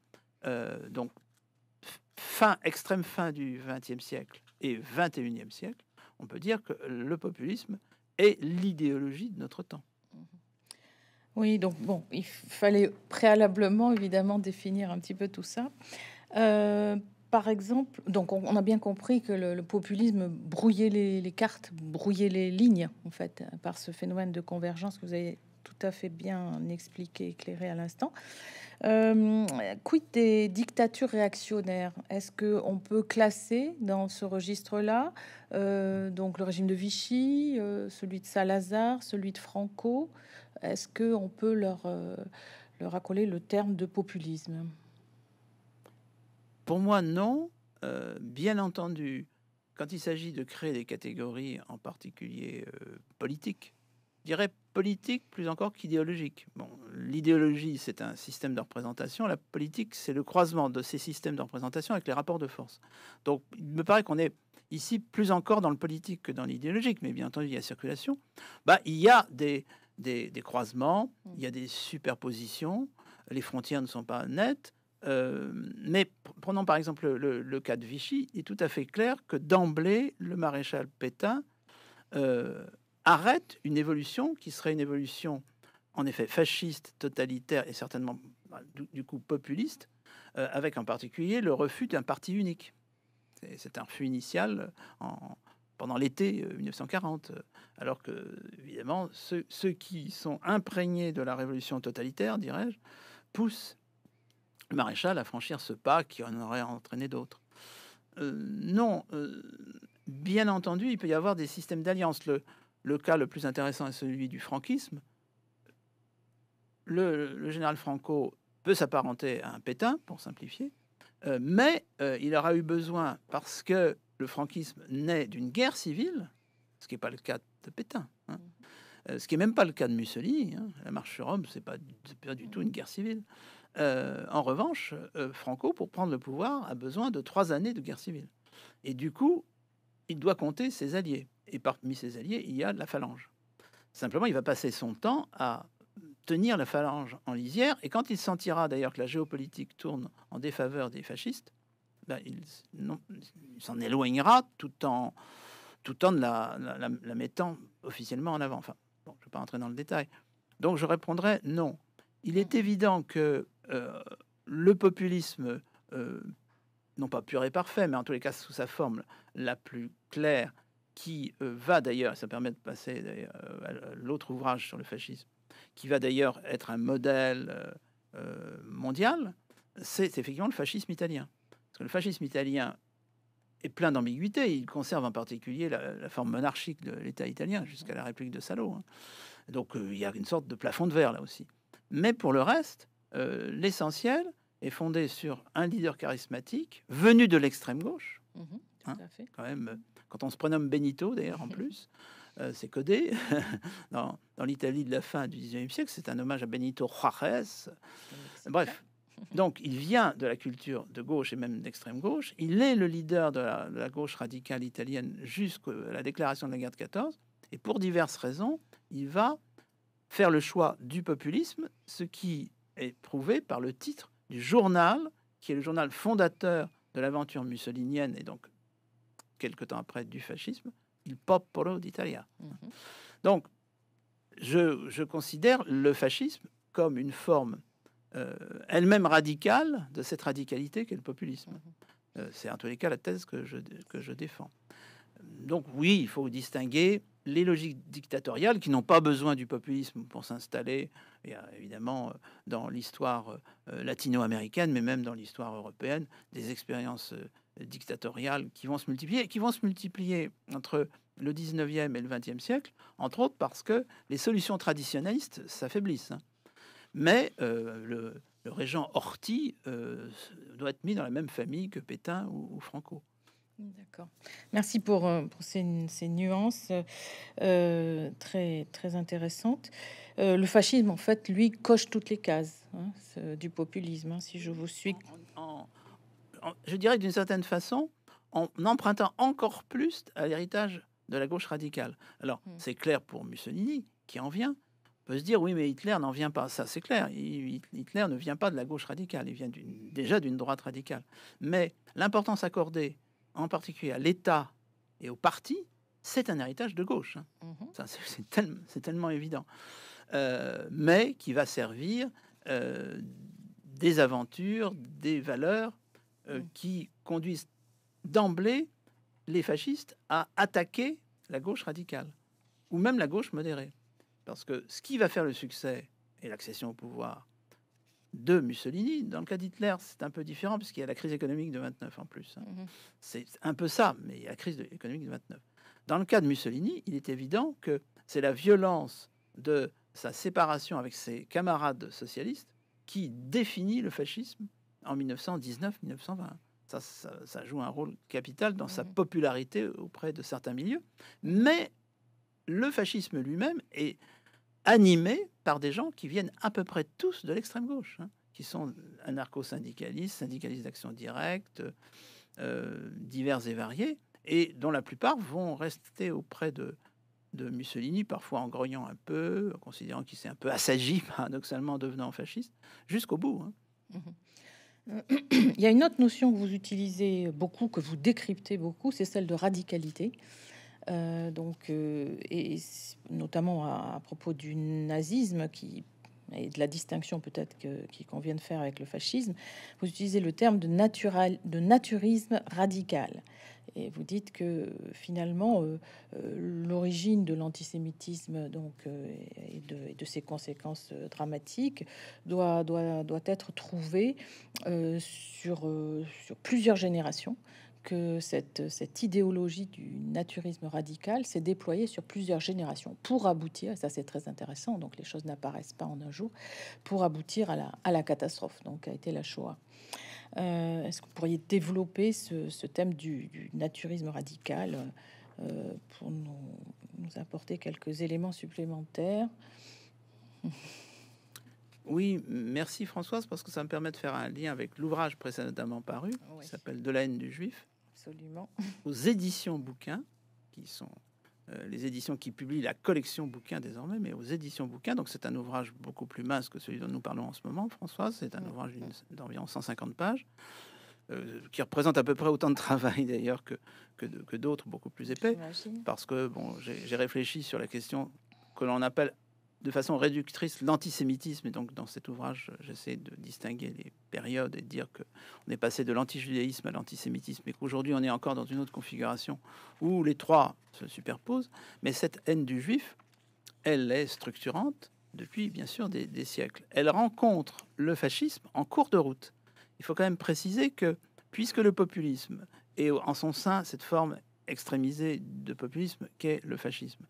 Euh, donc fin, extrême fin du XXe siècle et XXIe siècle, on peut dire que le populisme est l'idéologie de notre temps. Mm-hmm. Oui, donc bon, il fallait préalablement évidemment définir un petit peu tout ça. Euh, par exemple, donc on, a bien compris que le, populisme brouillait les, cartes, brouillait les lignes, en fait, par ce phénomène de convergence que vous avez tout à fait bien expliqué, éclairé à l'instant. Euh, quid des dictatures réactionnaires Est-ce que on peut classer dans ce registre-là euh, donc le régime de Vichy, euh, celui de Salazar, celui de Franco Est-ce que on peut leur, leur accoler le terme de populisme pour moi, non. Euh, bien entendu, quand il s'agit de créer des catégories, en particulier euh, politiques, je dirais politique plus encore qu'idéologique. Bon, l'idéologie, c'est un système de représentation. La politique, c'est le croisement de ces systèmes de représentation avec les rapports de force. Donc, il me paraît qu'on est ici plus encore dans le politique que dans l'idéologique, mais bien entendu, il y a circulation. Bah, il y a des, des, des croisements, mm. il y a des superpositions, les frontières ne sont pas nettes. Euh, mais prenons par exemple le, cas de Vichy, il est tout à fait clair que d'emblée, le maréchal Pétain euh, arrête une évolution qui serait une évolution en effet fasciste, totalitaire et certainement bah, du, coup populiste, euh, avec en particulier le refus d'un parti unique. C'est un refus initial en, pendant l'été 1940, alors que, évidemment, ceux, ceux, qui sont imprégnés de la révolution totalitaire, dirais-je, poussent le maréchal à franchir ce pas qui en aurait entraîné d'autres. Euh, non, euh, bien entendu, il peut y avoir des systèmes d'alliance. Le, cas le plus intéressant est celui du franquisme. Le, général Franco peut s'apparenter à un Pétain, pour simplifier, euh, mais il aura eu besoin, parce que le franquisme naît d'une guerre civile, ce qui n'est pas le cas de Pétain, hein. ce qui n'est même pas le cas de Mussolini. Hein. la marche sur Rome, ce n'est pas, du tout une guerre civile. Euh, en revanche, euh, Franco, pour prendre le pouvoir, a besoin de trois années de guerre civile. Et du coup, il doit compter ses alliés. Et parmi ses alliés, il y a la phalange. Simplement, il va passer son temps à tenir la phalange en lisière. Et quand il sentira d'ailleurs que la géopolitique tourne en défaveur des fascistes, ben, il, s'en éloignera tout en, tout en la, mettant officiellement en avant. Enfin, je ne vais pas entrer dans le détail. Donc je répondrai non. Il est évident que euh, le populisme, euh, non pas pur et parfait, mais en tous les cas sous sa forme la plus claire, qui euh, va d'ailleurs, ça permet de passer à l'autre ouvrage sur le fascisme, qui va d'ailleurs être un modèle mondial, c'est effectivement le fascisme italien. Parce que le fascisme italien est plein d'ambiguïté. Il conserve en particulier la, la forme monarchique de l'État italien jusqu'à la République de Salo. Hein. Donc il y a une sorte de plafond de verre là aussi. Mais pour le reste, euh, l'essentiel est fondé sur un leader charismatique venu de l'extrême gauche. Mhm, hein, quand même, euh, quand on se prénomme Benito, d'ailleurs, en plus, euh, c'est codé. dans, l'Italie de la fin du 19e siècle, c'est un hommage à Benito Juarez. Bref. Donc, il vient de la culture de gauche et même d'extrême gauche. Il est le leader de la, gauche radicale italienne jusqu'à la déclaration de la guerre de 14. Et pour diverses raisons, il va faire le choix du populisme, ce qui est par le titre du journal, qui est le journal fondateur de l'aventure mussolinienne et donc quelque temps après du fascisme, Il Popolo d'Italia. Mhm. Donc, je, je, considère le fascisme comme une forme euh, elle-même radicale de cette radicalité qu'est le populisme. Mhm. Euh, c'est en tous les cas la thèse que je, que je défends. Donc oui, il faut distinguer les logiques dictatoriales qui n'ont pas besoin du populisme pour s'installer, il y a évidemment euh, dans l'histoire euh, euh, latino-américaine, mais même dans l'histoire européenne, des expériences dictatoriales qui vont se multiplier, et qui vont se multiplier entre le 19e et le 20e siècle, entre autres parce que les solutions traditionnalistes s'affaiblissent. Hein. Mais le, régent Horthy doit être mis dans la même famille que Pétain ou Franco. D'accord. Merci pour, euh, ces, nuances euh, très, très intéressantes. Euh, le fascisme, en fait, lui, coche toutes les cases hein, du populisme, hein, si je vous suis. je dirais d'une certaine façon, en empruntant encore plus à l'héritage de la gauche radicale. Alors, hmm. c'est clair pour Mussolini, qui en vient, peut se dire oui, mais Hitler n'en vient pas. Ça, c'est clair. Hitler ne vient pas de la gauche radicale. Il vient déjà d'une droite radicale. Mais l'importance accordée en particulier à l'État et au parti, c'est un héritage de gauche. Hein. Mhm. C'est tellement, évident. Euh, mais qui va servir euh, des aventures, des valeurs euh, mm. qui conduisent d'emblée les fascistes à attaquer la gauche radicale ou même la gauche modérée. Parce que ce qui va faire le succès et l'accession au pouvoir de Mussolini. Dans le cas d'Hitler, c'est un peu différent puisqu'il y a la crise économique de 29 en plus. Hein. Mhm. C'est un peu ça, mais il y a la crise économique de 29. Dans le cas de Mussolini, il est évident que c'est la violence de sa séparation avec ses camarades socialistes qui définit le fascisme en 1919-1920. Ça, joue un rôle capital dans sa mhm. popularité auprès de certains milieux. Mais le fascisme lui-même est animés par des gens qui viennent à peu près tous de l'extrême gauche, hein, qui sont anarcho-syndicalistes, syndicalistes d'action directe, euh, divers et variés, et dont la plupart vont rester auprès de, de Mussolini, parfois en grognant un peu, en considérant qu'il s'est un peu assagi, paradoxalement, en devenant fasciste, jusqu'au bout. Hein. Il y a une autre notion que vous utilisez beaucoup, que vous décryptez beaucoup, c'est celle de radicalité. Euh, donc, euh, et notamment à, propos du nazisme qui et de la distinction peut-être qu'il convient de faire avec le fascisme, vous utilisez le terme de, natural, de naturisme radical. Et vous dites que finalement, euh, l'origine de l'antisémitisme donc, et, de, et, de, ses conséquences dramatiques doit, doit, doit être trouvée sur, sur plusieurs générations, que cette, cette idéologie du naturisme radical s'est déployée sur plusieurs générations pour aboutir, ça c'est très intéressant, donc les choses n'apparaissent pas en un jour, pour aboutir à la, la catastrophe, donc a été la Shoah. Euh, est-ce que vous pourriez développer ce, thème du, naturisme radical euh, pour nous, nous, apporter quelques éléments supplémentaires Oui, merci Françoise, parce que ça me permet de faire un lien avec l'ouvrage précédemment paru, ah qui s'appelle De la haine du juif. Aux éditions bouquins, qui sont euh, les éditions qui publient la collection bouquins désormais, mais aux éditions bouquins. Donc c'est un ouvrage beaucoup plus mince que celui dont nous parlons en ce moment, Françoise. C'est un ouvrage d'environ 150 pages. Euh, qui représente à peu près autant de travail d'ailleurs que, que, que d'autres, beaucoup plus épais, parce que bon, j'ai réfléchi sur la question que l'on appelle de façon réductrice l'antisémitisme. Et donc, dans cet ouvrage, j'essaie de distinguer les périodes et de dire qu'on est passé de l'antijudaïsme à l'antisémitisme et qu'aujourd'hui, on est encore dans une autre configuration où les trois se superposent. Mais cette haine du juif, elle est structurante depuis, bien sûr, des, siècles. Elle rencontre le fascisme en cours de route. Il faut quand même préciser que, puisque le populisme est en son sein cette forme extrémisée de populisme qu'est le fascisme,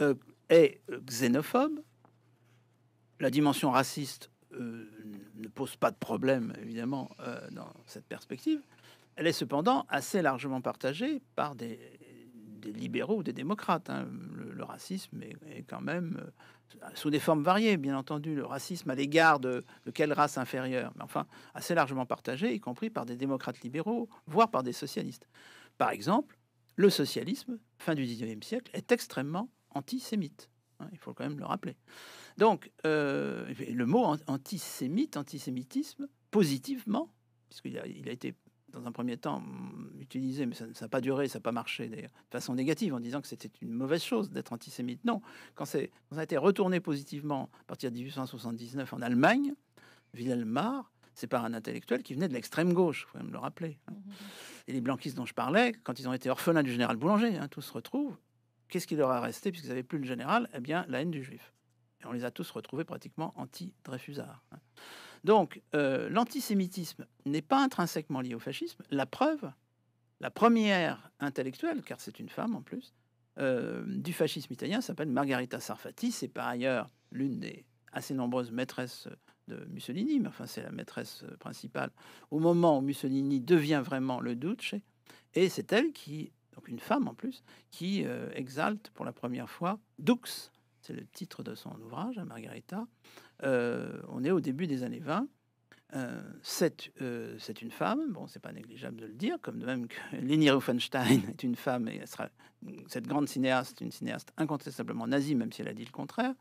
euh, est euh, xénophobe. La dimension raciste euh, ne pose pas de problème, évidemment, euh, dans cette perspective. Elle est cependant assez largement partagée par des, libéraux ou des démocrates. Hein. Le, racisme est, quand même sous des formes variées, bien entendu. Le racisme à l'égard de, de, quelle race inférieure Mais enfin, assez largement partagé, y compris par des démocrates libéraux, voire par des socialistes. Par exemple, le socialisme, fin du 19e siècle, est extrêmement antisémite. Hein, il faut quand même le rappeler. Donc, euh, le mot antisémite, antisémitisme, positivement, puisqu'il a, il a été dans un premier temps mm, utilisé, mais ça n'a pas duré, ça n'a pas marché d'ailleurs, de façon négative en disant que c'était une mauvaise chose d'être antisémite. Non, quand, c'est, ça a été retourné positivement à partir de 1879 en Allemagne, Wilhelm c'est par un intellectuel qui venait de l'extrême gauche, il faut même le rappeler. Hein. Mmh Et les blanquistes dont je parlais, quand ils ont été orphelins du général Boulanger, hein, tout se retrouvent, qu'est-ce qu'il leur a resté puisqu'ils n'avaient plus le général Eh bien, la haine du juif. Et on les a tous retrouvés pratiquement anti-Dreyfusards. Hein. Donc, euh, l'antisémitisme n'est pas intrinsèquement lié au fascisme. La preuve, la première intellectuelle, car c'est une femme en plus, euh, du fascisme italien s'appelle margarita Sarfati. C'est par ailleurs l'une des assez nombreuses maîtresses de Mussolini, mais enfin c'est la maîtresse principale au moment où Mussolini devient vraiment le Duce. Et c'est elle qui donc une femme en plus, qui euh, exalte pour la première fois Dux, c'est le titre de son ouvrage, à hein, Margarita. Euh, on est au début des années 20. Euh, c'est une femme, bon, c'est pas négligeable de le dire, comme de même que Leni Riefenstein est une femme et elle sera cette grande cinéaste, une cinéaste incontestablement nazie, même si elle a dit le contraire,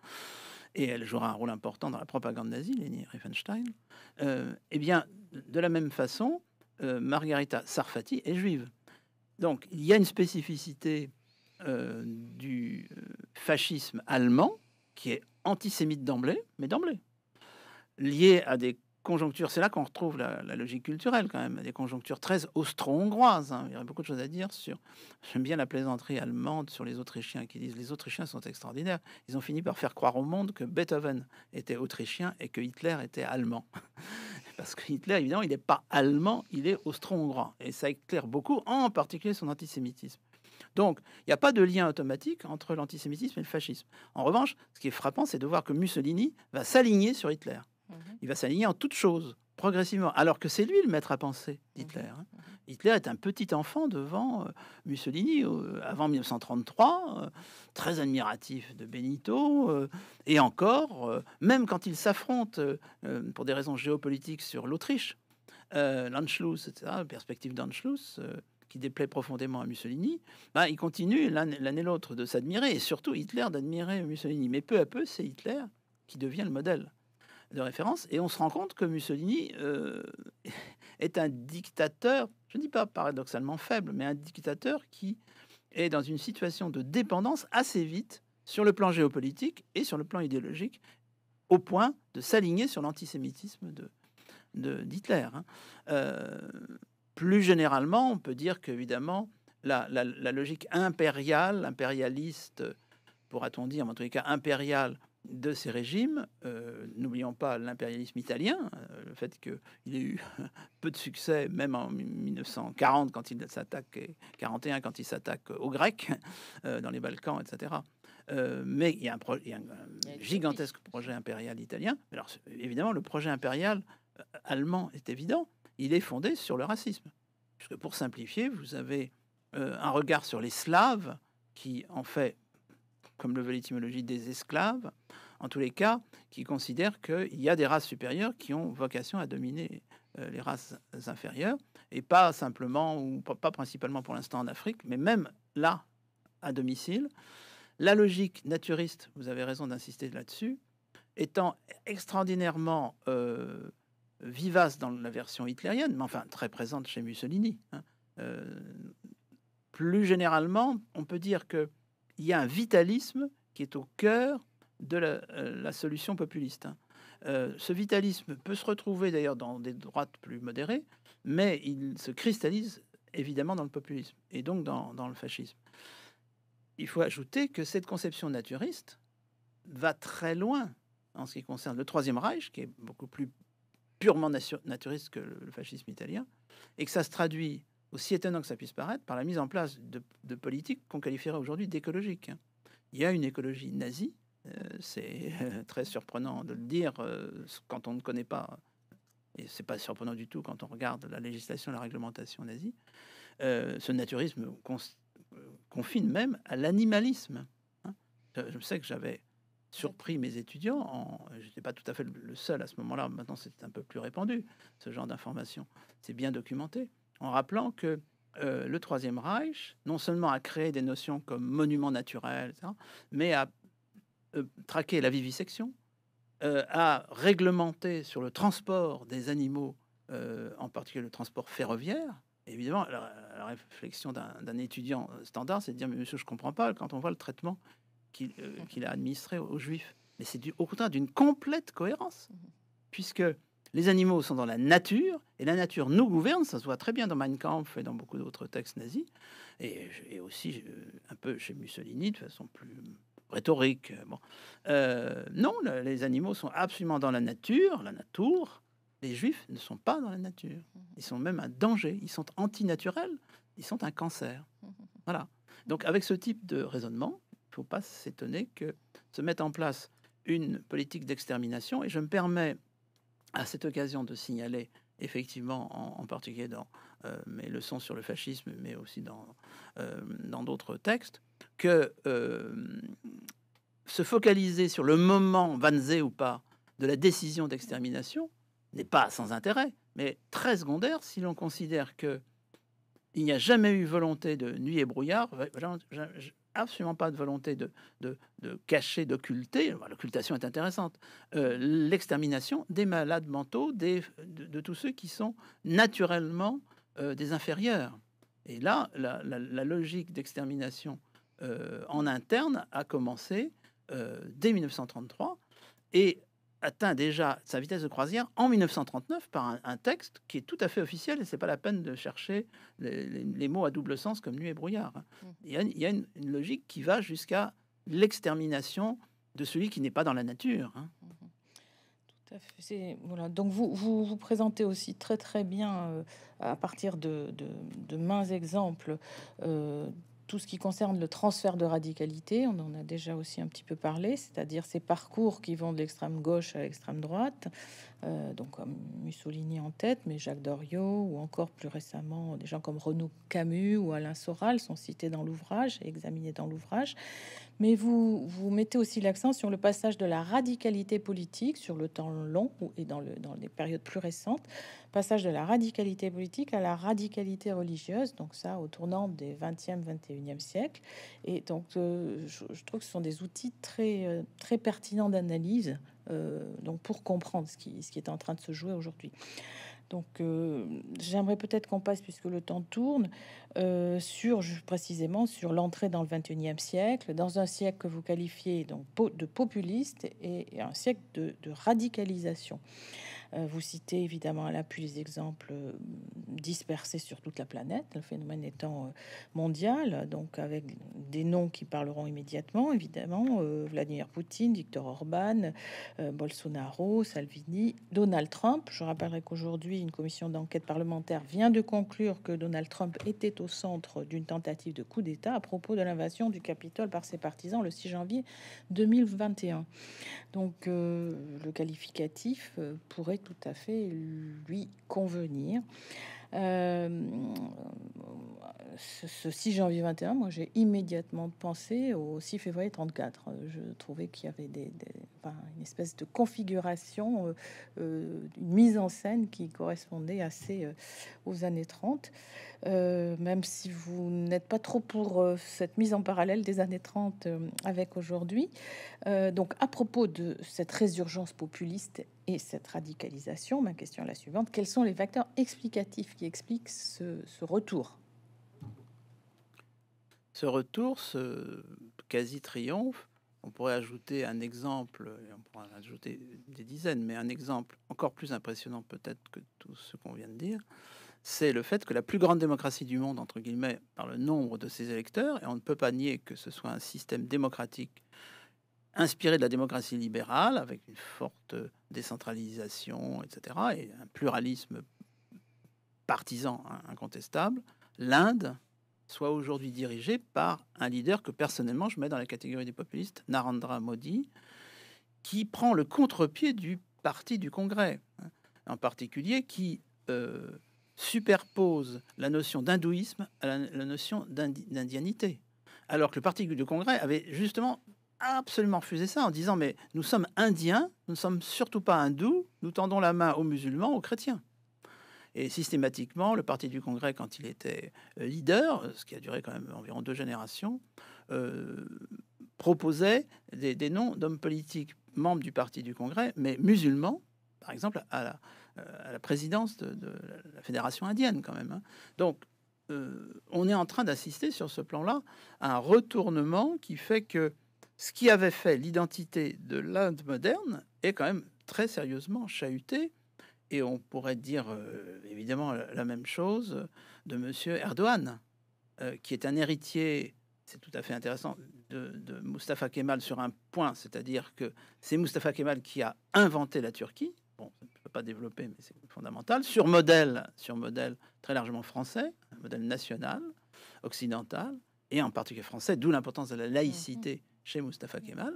et elle jouera un rôle important dans la propagande nazie, Leni Riefenstein. eh bien, de la même façon, Margarita Sarfati est juive. Donc il y a une spécificité euh, du euh, fascisme allemand qui est antisémite d'emblée, mais d'emblée, lié à des conjonctures, c'est là qu'on retrouve la, logique culturelle quand même, des conjonctures très austro-hongroises. Hein. Il y aurait beaucoup de choses à dire sur. J'aime bien la plaisanterie allemande sur les Autrichiens qui disent les Autrichiens sont extraordinaires. Ils ont fini par faire croire au monde que Beethoven était autrichien et que Hitler était allemand parce que Hitler, évidemment, il n'est pas allemand, il est austro-hongrois. Et ça éclaire beaucoup, en particulier son antisémitisme. Donc, il n'y a pas de lien automatique entre l'antisémitisme et le fascisme. En revanche, ce qui est frappant, c'est de voir que Mussolini va s'aligner sur Hitler. Mhm. Il va s'aligner en toutes choses progressivement, alors que c'est lui le maître à penser d'Hitler. Mhm. Hein. Hitler est un petit enfant devant euh, Mussolini euh, avant 1933, euh, très admiratif de Benito, et encore, même quand il s'affronte pour des raisons géopolitiques sur l'Autriche, l'Anschluss, etc., la perspective d'Anschluss, qui déplaît profondément à Mussolini, ben, il continue l'un et l'autre de s'admirer, et surtout Hitler d'admirer Mussolini. Mais peu à peu, c'est Hitler qui devient le modèle de référence, et on se rend compte que Mussolini euh, est un dictateur, je ne dis pas paradoxalement faible, mais un dictateur qui est dans une situation de dépendance assez vite sur le plan géopolitique et sur le plan idéologique, au point de s'aligner sur l'antisémitisme de, de Hitler. Hein. Euh, plus généralement, on peut dire qu'évidemment, la, la, logique impériale, impérialiste, pourra-t-on dire, mais en tout cas impériale, de ces régimes, euh, n'oublions pas l'impérialisme italien, euh, le fait qu'il ait eu peu de succès, même en 1940 quand il s'attaque, 41 quand il s'attaque aux Grecs, euh, dans les Balkans, etc. mais il y a un, il y a un gigantesque projet impérial italien. Alors évidemment, le projet impérial allemand est évident, il est fondé sur le racisme. Puisque pour simplifier, vous avez un regard sur les Slaves qui en fait comme le veut l'étymologie, des esclaves, en tous les cas, qui considèrent qu'il y a des races supérieures qui ont vocation à dominer euh, les races inférieures, et pas simplement, ou pas, principalement pour l'instant en Afrique, mais même là, à domicile. La logique naturiste, vous avez raison d'insister là-dessus, étant extraordinairement euh, vivace dans la version hitlérienne, mais enfin très présente chez Mussolini. Hein, euh, plus généralement, on peut dire que il y a un vitalisme qui est au cœur de la, euh, solution populiste. Hein. Euh, ce vitalisme peut se retrouver d'ailleurs dans des droites plus modérées, mais il se cristallise évidemment dans le populisme et donc dans, dans le fascisme. Il faut ajouter que cette conception naturiste va très loin en ce qui concerne le Troisième Reich, qui est beaucoup plus purement naturiste que le fascisme italien, et que ça se traduit aussi étonnant que ça puisse paraître, par la mise en place de, politiques qu'on qualifierait aujourd'hui d'écologiques. Il y a une écologie nazie, euh, c'est très surprenant de le dire euh, quand on ne connaît pas, et c'est pas surprenant du tout quand on regarde la législation, la réglementation nazie. Euh, ce naturisme confine même à l'animalisme. Hein. Je, sais que j'avais surpris mes étudiants. Je n'étais pas tout à fait le seul à ce moment-là. Maintenant, c'est un peu plus répandu, ce genre d'information. C'est bien documenté en rappelant que euh, le Troisième Reich, non seulement a créé des notions comme monument naturel, mais a euh, traqué la vivisection, euh, a réglementé sur le transport des animaux, en particulier le transport ferroviaire. évidemment, la, réflexion d'un étudiant standard, c'est de dire, mais monsieur, je comprends pas quand on voit le traitement qu'il mmh. a administré aux, aux Juifs. Mais c'est au contraire d'une complète cohérence, mmh. puisque les animaux sont dans la nature et la nature nous gouverne. Ça se voit très bien dans Mein Kampf et dans beaucoup d'autres textes nazis et, aussi un peu chez Mussolini de façon plus rhétorique. Euh, bon. Euh, non, les animaux sont absolument dans la nature, la nature. Les juifs ne sont pas dans la nature. Ils sont même un danger. Ils sont antinaturels. Ils sont un cancer. Voilà. Donc avec ce type de raisonnement, il ne faut pas s'étonner que se mette en place une politique d'extermination. Et je me permets à cette occasion de signaler effectivement, en, particulier dans euh, mes leçons sur le fascisme, mais aussi dans euh, dans d'autres textes, que euh, se focaliser sur le moment vanzé ou pas de la décision d'extermination n'est pas sans intérêt, mais très secondaire si l'on considère que il n'y a jamais eu volonté de nuit et brouillard, absolument pas de volonté de, de, de cacher, d'occulter, l'occultation est intéressante, euh, l'extermination des malades mentaux, des, de, tous ceux qui sont naturellement euh, des inférieurs. Et là, la, logique d'extermination euh, en interne a commencé dès 1933. Et atteint déjà sa vitesse de croisière en 1939 par un, texte qui est tout à fait officiel et c'est pas la peine de chercher les, mots à double sens comme nuit et brouillard. Mm. Il y a, une, logique qui va jusqu'à l'extermination de celui qui n'est pas dans la nature. Hein. Mm-hmm. Voilà. Donc vous, vous, présentez aussi très très bien euh, à partir de, de, de mains exemples euh, tout ce qui concerne le transfert de radicalité, on en a déjà aussi un petit peu parlé, c'est-à-dire ces parcours qui vont de l'extrême gauche à l'extrême droite, euh, donc comme Mussolini en tête, mais Jacques Doriot, ou encore plus récemment des gens comme Renaud Camus ou Alain Soral sont cités dans l'ouvrage et examinés dans l'ouvrage mais vous, vous mettez aussi l'accent sur le passage de la radicalité politique sur le temps long et dans, les périodes plus récentes, passage de la radicalité politique à la radicalité religieuse, donc ça au tournant des 20e, 21e siècle. Et donc euh, je, trouve que ce sont des outils très, euh, très pertinents d'analyse euh, pour comprendre ce qui est en train de se jouer aujourd'hui. Donc euh, j'aimerais peut-être qu'on passe, puisque le temps tourne, euh, sur précisément sur l'entrée dans le 21e siècle, dans un siècle que vous qualifiez donc de populiste et, un siècle de radicalisation. Euh, vous citez évidemment à l'appui les exemples euh, dispersés sur toute la planète, le phénomène étant euh, mondial, donc avec des noms qui parleront immédiatement, évidemment, Vladimir Poutine, Victor Orban, Bolsonaro, Salvini, Donald Trump. Je rappellerai qu'aujourd'hui, une commission d'enquête parlementaire vient de conclure que Donald Trump était au centre d'une tentative de coup d'État à propos de l'invasion du Capitole par ses partisans le 6 janvier 2021. Donc le qualificatif pourrait tout à fait lui convenir. Euh, ce, 6 janvier 21, moi j'ai immédiatement pensé au 6 février 34. Je trouvais qu'il y avait des, une espèce de configuration, euh, euh, une mise en scène qui correspondait assez euh, aux années 30. même si vous n'êtes pas trop pour cette mise en parallèle des années 30 avec aujourd'hui. donc à propos de cette résurgence populiste et cette radicalisation, ma question est la suivante. Quels sont les facteurs explicatifs qui expliquent ce retour ce retour, ce quasi-triomphe, on pourrait ajouter un exemple, et on pourra ajouter des dizaines, mais un exemple encore plus impressionnant peut-être que tout ce qu'on vient de dire, c'est le fait que la plus grande démocratie du monde, entre guillemets, par le nombre de ses électeurs, et on ne peut pas nier que ce soit un système démocratique inspiré de la démocratie libérale, avec une forte décentralisation, etc., et un pluralisme partisan hein, incontestable, l'Inde, soit aujourd'hui dirigé par un leader que personnellement je mets dans la catégorie des populistes, Narendra Modi, qui prend le contre-pied du parti du Congrès, hein, en particulier qui euh, superpose la notion d'hindouisme à la notion d'indianité. Alors que le parti du Congrès avait justement absolument refusé ça en disant mais nous sommes indiens, nous ne sommes surtout pas hindous, nous tendons la main aux musulmans, aux chrétiens. Et systématiquement, le Parti du Congrès, quand il était euh, leader, ce qui a duré quand même environ deux générations, euh, proposait des, noms d'hommes politiques membres du Parti du Congrès, mais musulmans, par exemple, à la, euh, présidence de, la Fédération indienne quand même. Hein. Donc, on est en train d'assister sur ce plan-là à un retournement qui fait que ce qui avait fait l'identité de l'Inde moderne est quand même très sérieusement chahuté et on pourrait dire euh, évidemment la même chose de Monsieur Erdogan, euh, qui est un héritier, c'est tout à fait intéressant, de, Mustafa Kemal sur un point, c'est-à-dire que c'est Mustafa Kemal qui a inventé la Turquie. Bon, ça ne peut pas développer, mais c'est fondamental. Sur modèle, sur modèle très largement français, un modèle national, occidental, et en particulier français, d'où l'importance de la laïcité chez Mustafa Kemal.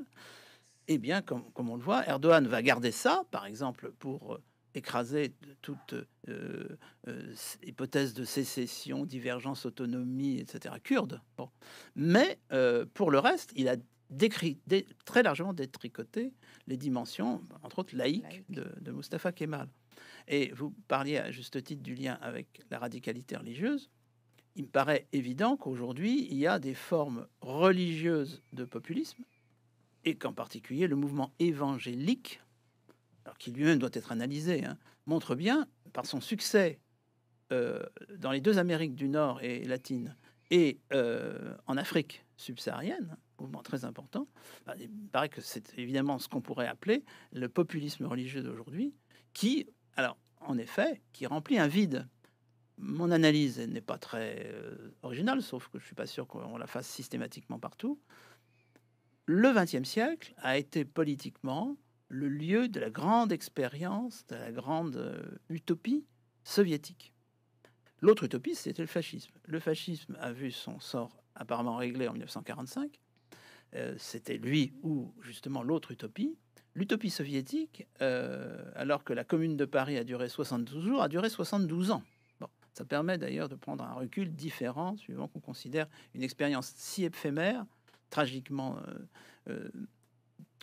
Eh bien, comme, comme on le voit, Erdogan va garder ça, par exemple, pour euh, écraser toute euh, euh, hypothèse de sécession, divergence, autonomie, etc., kurde. Bon. Mais euh, pour le reste, il a décrit, très largement détricoté les dimensions, entre autres laïques, Laïque. de, de Mustafa Kemal. Et vous parliez à juste titre du lien avec la radicalité religieuse. Il me paraît évident qu'aujourd'hui, il y a des formes religieuses de populisme, et qu'en particulier le mouvement évangélique qui lui-même doit être analysé, hein. montre bien, par son succès euh, dans les deux Amériques du Nord et latine et euh, en Afrique subsaharienne, mouvement très important, bah, il paraît que c'est évidemment ce qu'on pourrait appeler le populisme religieux d'aujourd'hui, qui, alors en effet, qui remplit un vide. Mon analyse n'est pas très euh, originale, sauf que je suis pas sûr qu'on la fasse systématiquement partout. Le XXe siècle a été politiquement le lieu de la grande expérience, de la grande euh, utopie soviétique. L'autre utopie, c'était le fascisme. Le fascisme a vu son sort apparemment réglé en 1945. Euh, c'était lui ou justement l'autre utopie. L'utopie soviétique, euh, alors que la Commune de Paris a duré 72 jours, a duré 72 ans. ça permet d'ailleurs de prendre un recul différent suivant qu'on considère une expérience si éphémère, tragiquement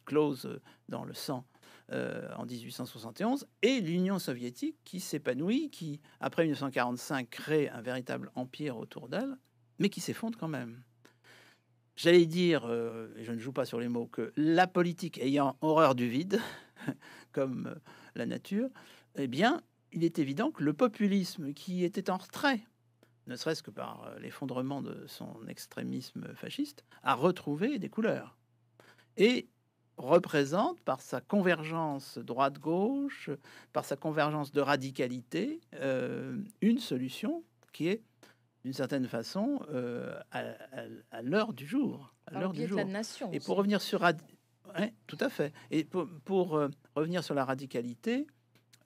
close euh, dans le sang euh, en 1871, et l'Union soviétique qui s'épanouit, qui, après 1945, crée un véritable empire autour d'elle, mais qui s'effondre quand même. J'allais dire, euh, et je ne joue pas sur les mots, que la politique ayant horreur du vide, comme la nature, eh bien, il est évident que le populisme qui était en retrait, ne serait-ce que par l'effondrement de son extrémisme fasciste, a retrouvé des couleurs. Et représente par sa convergence droite-gauche, par sa convergence de radicalité, euh, une solution qui est d'une certaine façon euh, à, l'heure du jour. À l'heure du jour. De la nation, Et pour revenir sur tout à fait. Et pour, euh, revenir sur la radicalité,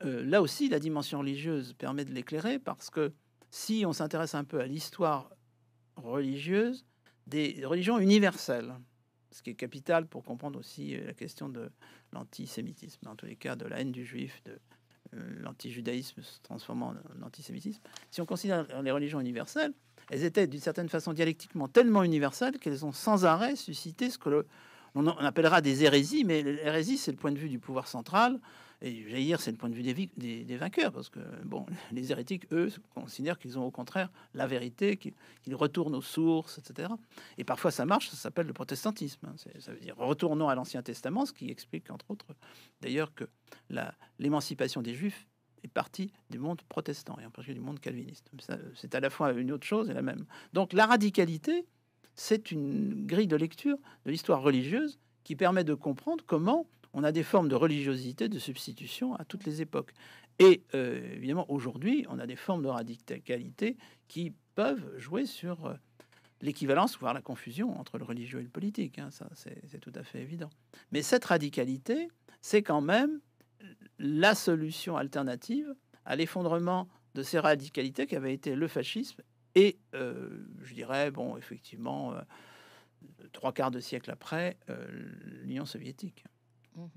là aussi la dimension religieuse permet de l'éclairer parce que si on s'intéresse un peu à l'histoire religieuse, des religions universelles, ce qui est capital pour comprendre aussi euh, la question de l'antisémitisme, dans tous les cas de la haine du juif, de euh, l'antijudaïsme se transformant en antisémitisme. Si on considère les religions universelles, elles étaient d'une certaine façon dialectiquement tellement universelles qu'elles ont sans arrêt suscité ce que l'on appellera des hérésies, mais l'hérésie, c'est le point de vue du pouvoir central, et j'allais dire, c'est le point de vue des, des, vainqueurs, parce que bon, les hérétiques, eux, considèrent qu'ils ont au contraire la vérité, qu'ils retournent aux sources, etc. Et parfois ça marche, ça s'appelle le protestantisme. Hein. Ça veut dire retournons à l'Ancien Testament, ce qui explique entre autres d'ailleurs que l'émancipation des Juifs est partie du monde protestant, et en particulier du monde calviniste. C'est à la fois une autre chose et la même. Donc la radicalité, c'est une grille de lecture de l'histoire religieuse qui permet de comprendre comment on a des formes de religiosité, de substitution à toutes les époques. Et euh, évidemment, aujourd'hui, on a des formes de radicalité qui peuvent jouer sur euh, l'équivalence, voire la confusion entre le religieux et le politique. Hein. ça, c'est tout à fait évident. Mais cette radicalité, c'est quand même la solution alternative à l'effondrement de ces radicalités qui avait été le fascisme et, euh, je dirais, bon, effectivement, trois quarts de siècle après, l'Union soviétique. Vous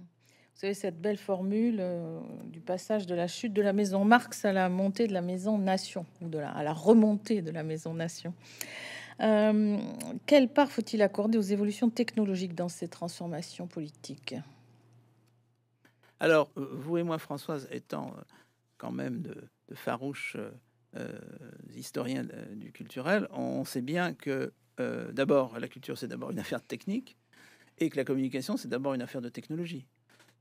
savez, cette belle formule euh, du passage de la chute de la maison Marx à la montée de la maison Nation, ou de la, à la remontée de la maison Nation. Euh, quelle part faut-il accorder aux évolutions technologiques dans ces transformations politiques Alors, vous et moi, Françoise, étant euh, quand même de, farouches historiens du culturel, on sait bien que d'abord, la culture, c'est d'abord une affaire technique et que la communication, c'est d'abord une affaire de technologie.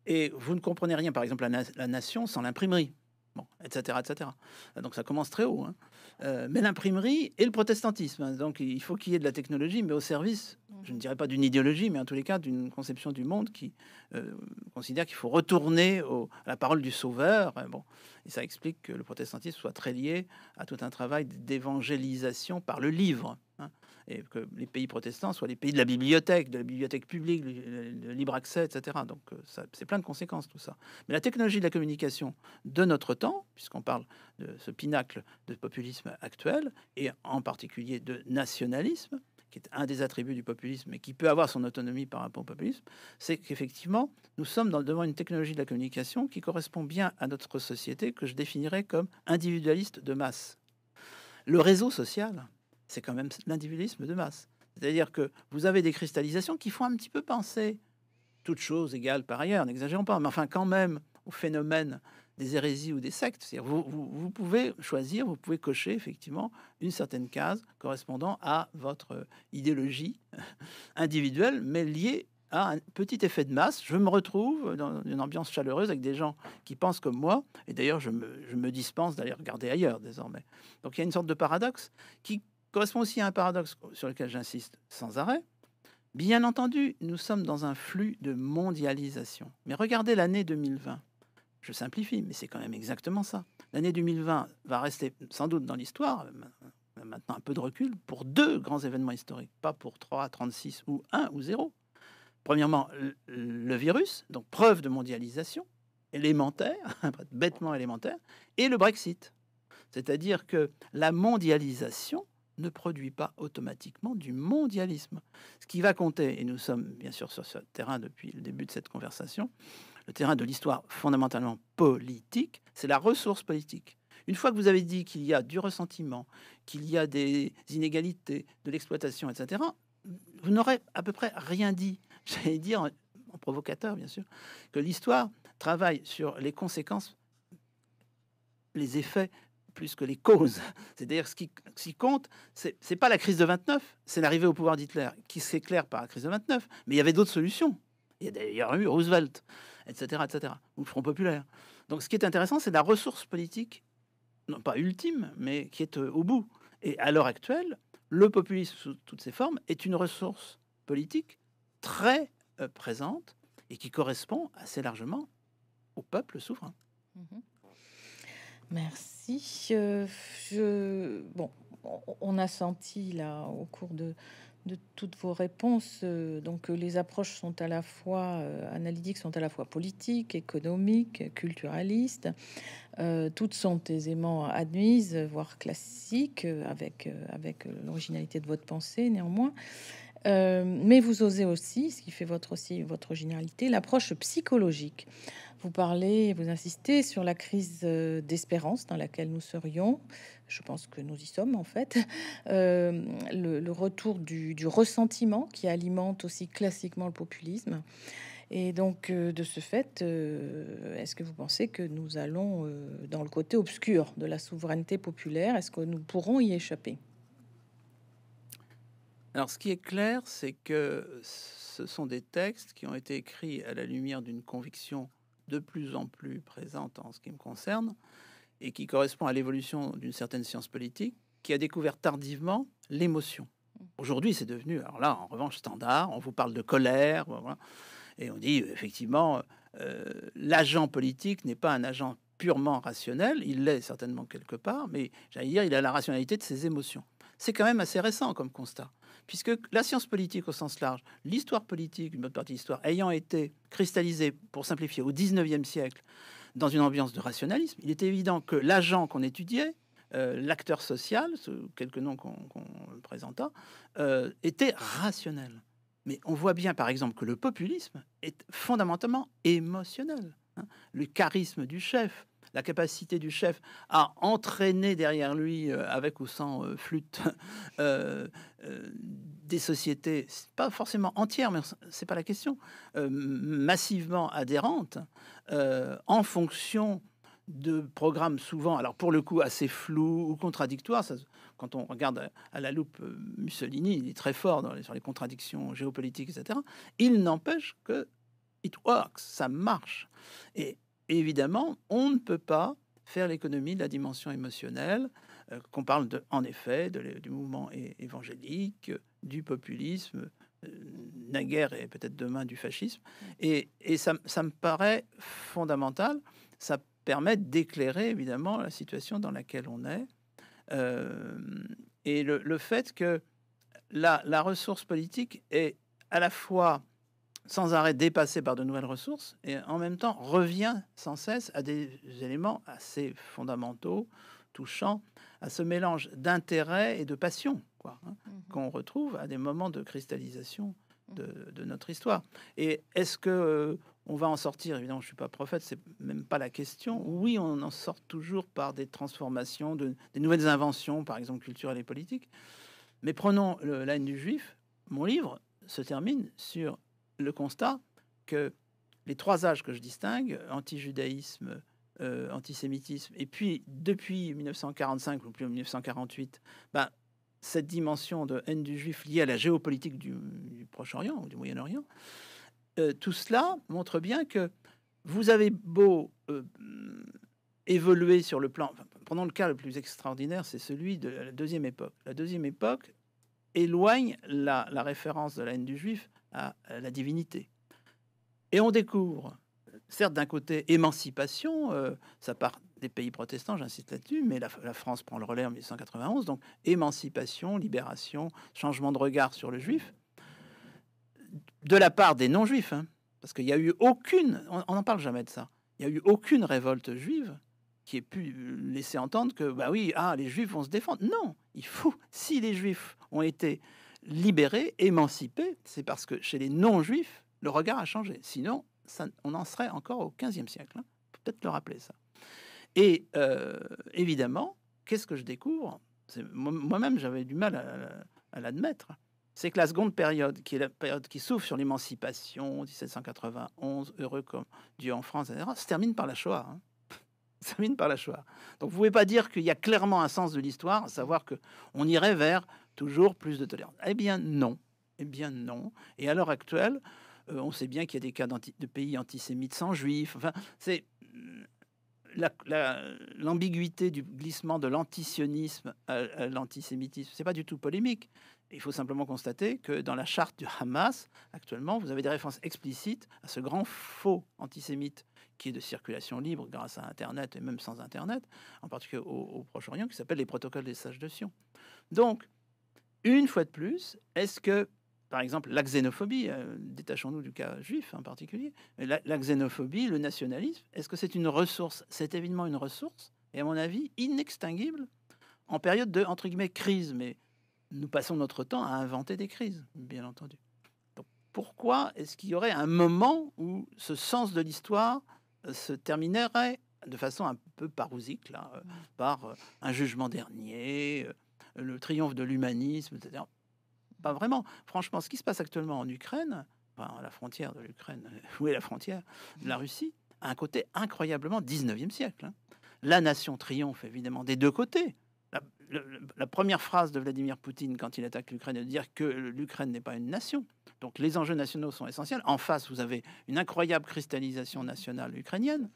Et vous ne comprenez rien, par exemple, la, la nation sans l'imprimerie. Bon, etc., etc. Donc ça commence très haut. Hein. Euh, mais l'imprimerie et le protestantisme. Hein. Donc il faut qu'il y ait de la technologie, mais au service, mhm. je ne dirais pas d'une idéologie, mais en tous les cas d'une conception du monde qui euh, considère qu'il faut retourner à la parole du Sauveur. Hein, bon, et ça explique que le protestantisme soit très lié à tout un travail d'évangélisation par le livre et que les pays protestants soient les pays de la bibliothèque, de la bibliothèque publique, de libre accès, etc. Donc euh, c'est plein de conséquences tout ça. Mais la technologie de la communication de notre temps, puisqu'on parle de ce pinacle de populisme actuel, et en particulier de nationalisme, qui est un des attributs du populisme et qui peut avoir son autonomie par rapport au populisme, c'est qu'effectivement, nous sommes dans, devant une technologie de la communication qui correspond bien à notre société que je définirais comme individualiste de masse. Le réseau social, c'est quand même l'individualisme de masse. C'est-à-dire que vous avez des cristallisations qui font un petit peu penser, toutes choses égales par ailleurs, n'exagérons pas, mais enfin quand même au phénomène des hérésies ou des sectes. Vous, vous, vous, pouvez choisir, vous pouvez cocher effectivement une certaine case correspondant à votre idéologie individuelle, mais liée à un petit effet de masse. Je me retrouve dans une ambiance chaleureuse avec des gens qui pensent comme moi, et d'ailleurs je me, je me dispense d'aller regarder ailleurs désormais. Donc il y a une sorte de paradoxe qui correspond aussi à un paradoxe sur lequel j'insiste sans arrêt. Bien entendu, nous sommes dans un flux de mondialisation. Mais regardez l'année 2020. Je simplifie, mais c'est quand même exactement ça. L'année 2020 va rester sans doute dans l'histoire, euh, maintenant un peu de recul, pour deux grands événements historiques, pas pour 3, 36 ou 1 ou 0. Premièrement, le virus, donc preuve de mondialisation, élémentaire, bêtement élémentaire, et le Brexit. C'est-à-dire que la mondialisation ne produit pas automatiquement du mondialisme. Ce qui va compter, et nous sommes bien sûr sur ce terrain depuis le début de cette conversation, le terrain de l'histoire fondamentalement politique, c'est la ressource politique. Une fois que vous avez dit qu'il y a du ressentiment, qu'il y a des inégalités, de l'exploitation, etc., vous n'aurez à peu près rien dit. J'allais dire, en, provocateur bien sûr, que l'histoire travaille sur les conséquences, les effets plus que les causes. cest à ce qui, compte, c'est n'est pas la crise de 29, c'est l'arrivée au pouvoir d'Hitler, qui s'éclaire par la crise de 29. Mais il y avait d'autres solutions. Il y a d'ailleurs eu Roosevelt, etc., etc., ou le Front populaire. Donc, ce qui est intéressant, c'est la ressource politique, non pas ultime, mais qui est euh, au bout. Et à l'heure actuelle, le populisme sous toutes ses formes est une ressource politique très euh, présente et qui correspond assez largement au peuple souverain. Mm-hmm. Merci. Euh, je, bon, on a senti là au cours de, toutes vos réponses, euh, que donc les approches sont à la fois euh, analytiques, sont à la fois politiques, économiques, culturalistes. toutes sont aisément admises, voire classiques, avec, avec l'originalité de votre pensée néanmoins. mais vous osez aussi, ce qui fait votre, aussi, votre généralité, l'approche psychologique. Vous parlez, vous insistez sur la crise euh, d'espérance dans laquelle nous serions. Je pense que nous y sommes en fait. Euh, le, retour du, ressentiment qui alimente aussi classiquement le populisme. Et donc, euh, de ce fait, est-ce que vous pensez que nous allons dans le côté obscur de la souveraineté populaire Est-ce que nous pourrons y échapper alors, ce qui est clair, c'est que ce sont des textes qui ont été écrits à la lumière d'une conviction de plus en plus présente en ce qui me concerne, et qui correspond à l'évolution d'une certaine science politique, qui a découvert tardivement l'émotion. Mm. Aujourd'hui, c'est devenu, alors là, en revanche, standard, on vous parle de colère, et on dit, euh, effectivement, euh, l'agent politique n'est pas un agent purement rationnel, il l'est certainement quelque part, mais j'allais dire, il a la rationalité de ses émotions. C'est quand même assez récent comme constat puisque la science politique au sens large, l'histoire politique, une bonne partie de l'histoire, ayant été cristallisée, pour simplifier, au 19e siècle, dans une ambiance de rationalisme, il est évident que l'agent qu'on étudiait, euh, l'acteur social, ce quelques noms qu'on présenta, euh, était rationnel. Mais on voit bien, par exemple, que le populisme est fondamentalement émotionnel. Hein. Le charisme du chef, la capacité du chef à entraîner derrière lui, euh, avec ou sans euh, flûte, euh, des sociétés, pas forcément entières, mais c'est pas la question, massivement adhérentes, en fonction de programmes souvent, alors pour le coup assez flous ou contradictoires. quand on regarde à, la loupe Mussolini, il est très fort dans les, sur les contradictions géopolitiques, etc. Il n'empêche que it works, ça marche. Et évidemment, on ne peut pas faire l'économie de la dimension émotionnelle, euh, qu'on parle de, en effet de, du mouvement évangélique, du populisme, euh, naguère et peut-être demain du fascisme. Et, ça, me paraît fondamental. Ça permet d'éclairer évidemment la situation dans laquelle on est. Euh, et le, fait que la ressource politique est à la fois sans arrêt dépassé par de nouvelles ressources et en même temps revient sans cesse à des éléments assez fondamentaux, touchants, à ce mélange d'intérêt et de passion hein, mhm. qu'on retrouve à des moments de cristallisation mhm. de, notre histoire. Et est-ce que euh, on va en sortir Évidemment, je suis pas prophète, c'est même pas la question. Oui, on en sort toujours par des transformations, de, des nouvelles inventions, par exemple culturelles et politiques. Mais prenons le, du juif. Mon livre se termine sur le constat que les trois âges que je distingue, antijudaïsme, euh, antisémitisme, et puis depuis 1945 ou plus 1948, ben, cette dimension de haine du juif liée à la géopolitique du, Proche-Orient ou du Moyen-Orient, euh, tout cela montre bien que vous avez beau euh, évoluer sur le plan, prenons le cas le plus extraordinaire, c'est celui de la deuxième époque. La deuxième époque éloigne la référence de la haine du juif la divinité. Et on découvre, certes d'un côté, émancipation, euh, ça part des pays protestants, j'insiste là-dessus, mais la, France prend le relais en 1891, donc émancipation, libération, changement de regard sur le juif, de la part des non-juifs, hein, parce qu'il n'y a eu aucune, on n'en parle jamais de ça, il n'y a eu aucune révolte juive qui ait pu laisser entendre que, bah oui, ah, les juifs vont se défendre. Non, il faut, si les juifs ont été libéré, émancipé, c'est parce que chez les non-juifs, le regard a changé. Sinon, ça, on en serait encore au 15e siècle. Hein. Peut-être le rappeler ça. Et euh, évidemment, qu'est-ce que je découvre Moi-même, j'avais du mal à, l'admettre. C'est que la seconde période, qui est la période qui souffre sur l'émancipation, 1791, heureux comme Dieu en France, etc., se termine par la Shoah. Hein. se termine par la Shoah. Donc, vous pouvez pas dire qu'il y a clairement un sens de l'histoire, à savoir que on irait vers toujours plus de tolérance. Eh bien non, eh bien non. Et à l'heure actuelle, euh, on sait bien qu'il y a des cas de pays antisémites sans juifs. Enfin, c'est euh, l'ambiguïté du glissement de l'antisionisme à, à l'antisémitisme. C'est pas du tout polémique. Il faut simplement constater que dans la charte du Hamas, actuellement, vous avez des références explicites à ce grand faux antisémite qui est de circulation libre grâce à Internet et même sans Internet, en particulier au, au Proche-Orient, qui s'appelle les protocoles des sages de Sion. Donc, une fois de plus, est-ce que, par exemple, la xénophobie, euh, détachons-nous du cas juif en particulier, la, xénophobie, le nationalisme, est-ce que c'est une ressource C'est évidemment une ressource, et à mon avis, inextinguible en période de, entre guillemets, crise. Mais nous passons notre temps à inventer des crises, bien entendu. Donc, pourquoi est-ce qu'il y aurait un moment où ce sens de l'histoire euh, se terminerait de façon un peu parousique, là, euh, par un jugement dernier le triomphe de l'humanisme, etc. Pas vraiment. Franchement, ce qui se passe actuellement en Ukraine, enfin, à la frontière de l'Ukraine, où est la frontière de la Russie, a un côté incroyablement 19e siècle. Hein. La nation triomphe évidemment des deux côtés. La, la, première phrase de Vladimir Poutine quand il attaque l'Ukraine est de dire que l'Ukraine n'est pas une nation. Donc les enjeux nationaux sont essentiels. En face, vous avez une incroyable cristallisation nationale ukrainienne.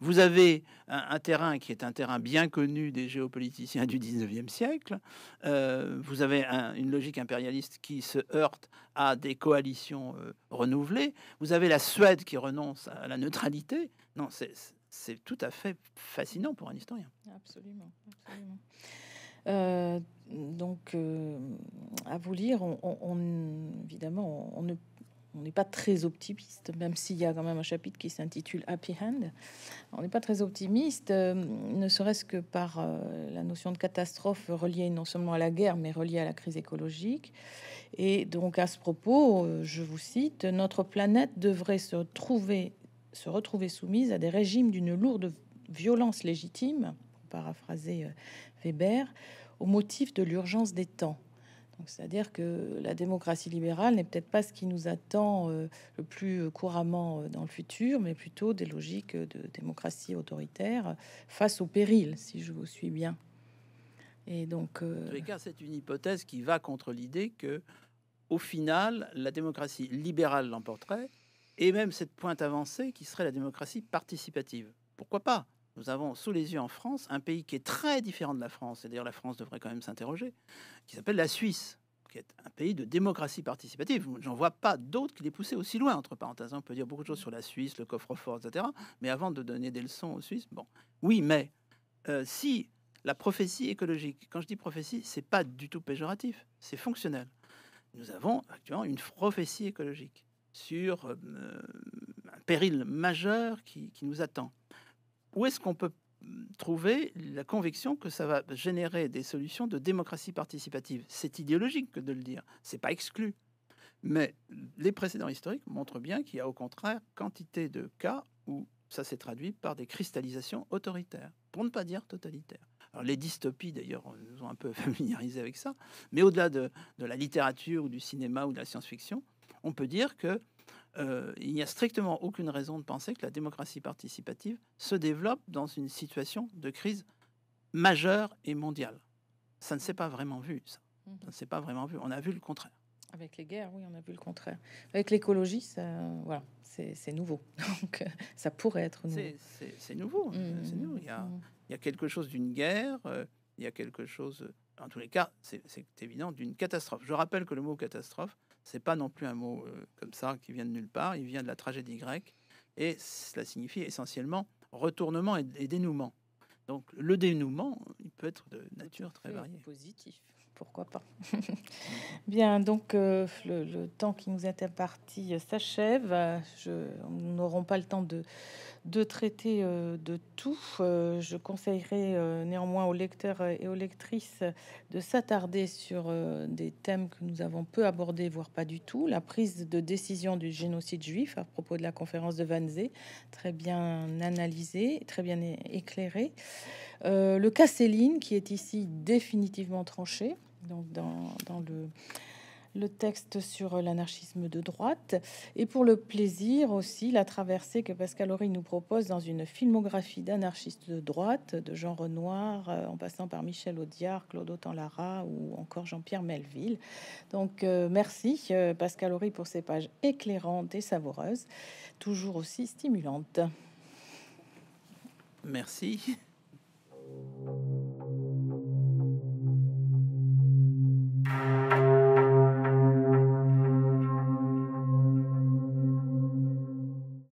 Vous avez un, terrain qui est un terrain bien connu des géopoliticiens du 19e siècle. Euh, vous avez une logique impérialiste qui se heurte à des coalitions euh, renouvelées. Vous avez la Suède qui renonce à la neutralité. Non, c'est tout à fait fascinant pour un historien. Absolument. Euh, donc, à vous lire, on, évidemment, on, ne peut on n'est pas très optimiste, même s'il y a quand même un chapitre qui s'intitule Happy Hand. On n'est pas très optimiste, euh, ne serait-ce que par euh, la notion de catastrophe reliée non seulement à la guerre, mais reliée à la crise écologique. Et donc à ce propos, euh, je vous cite, notre planète devrait se, trouver, se retrouver soumise à des régimes d'une lourde violence légitime, pour paraphraser Weber, au motif de l'urgence des temps. C'est-à-dire que la démocratie libérale n'est peut-être pas ce qui nous attend euh, le plus euh, couramment euh, dans le futur, mais plutôt des logiques de démocratie autoritaire face au péril, si je vous suis bien. Et donc, c'est une hypothèse qui va contre l'idée que, au final, la démocratie libérale l'emporterait, et même cette pointe avancée qui serait la démocratie participative. Pourquoi pas nous avons sous les yeux en France un pays qui est très différent de la France, et d'ailleurs la France devrait quand même s'interroger, qui s'appelle la Suisse, qui est un pays de démocratie participative. J'en vois pas d'autres qui les poussé aussi loin, entre parenthèses. Hein. On peut dire beaucoup de choses sur la Suisse, le coffre-fort, etc. Mais avant de donner des leçons aux Suisses, bon, oui, mais euh, si la prophétie écologique, quand je dis prophétie, c'est pas du tout péjoratif, c'est fonctionnel. Nous avons actuellement une prophétie écologique sur euh, un péril majeur qui nous attend où est-ce qu'on peut trouver la conviction que ça va générer des solutions de démocratie participative. C'est idéologique que de le dire, c'est pas exclu. Mais les précédents historiques montrent bien qu'il y a au contraire quantité de cas où ça s'est traduit par des cristallisations autoritaires, pour ne pas dire totalitaires. Alors les dystopies, d'ailleurs, nous ont un peu familiarisé avec ça, mais au-delà de, de, la littérature ou du cinéma ou de la science-fiction, on peut dire que euh, il n'y a strictement aucune raison de penser que la démocratie participative se développe dans une situation de crise majeure et mondiale. Ça ne s'est pas vraiment vu, ça. Mhm. s'est pas vraiment vu. On a vu le contraire. Avec les guerres, oui, on a vu le contraire. Avec l'écologie, voilà, c'est nouveau. Donc, ça pourrait être nouveau. C'est nouveau. Mhm. Mhm. Il, y a, quelque chose d'une guerre, euh, il y a quelque chose, en tous les cas, c'est évident, d'une catastrophe. Je rappelle que le mot catastrophe c'est pas non plus un mot euh, comme ça qui vient de nulle part. Il vient de la tragédie grecque et cela signifie essentiellement retournement et, dénouement. Donc le dénouement, il peut être de nature très variée. Positif, pourquoi pas. Bien, donc euh, le, temps qui nous est imparti euh, s'achève. Je, nous n'aurons pas le temps de, de traiter euh, de tout. Euh, je conseillerais euh, néanmoins aux lecteurs et aux lectrices de s'attarder sur des thèmes que nous avons peu abordés, voire pas du tout. La prise de décision du génocide juif à propos de la conférence de Wannsee, très bien analysée, très bien éclairée. le cas Céline, qui est ici définitivement tranché. Donc dans le, le texte sur l'anarchisme de droite, et pour le plaisir aussi la traversée que Pascal Horry nous propose dans une filmographie d'anarchistes de droite, de Jean Renoir, euh, en passant par Michel Audiard, Claude Autant-Lara ou encore Jean-Pierre Melville. Donc euh, merci euh, Pascal Horry pour ces pages éclairantes et savoureuses, toujours aussi stimulantes. Merci.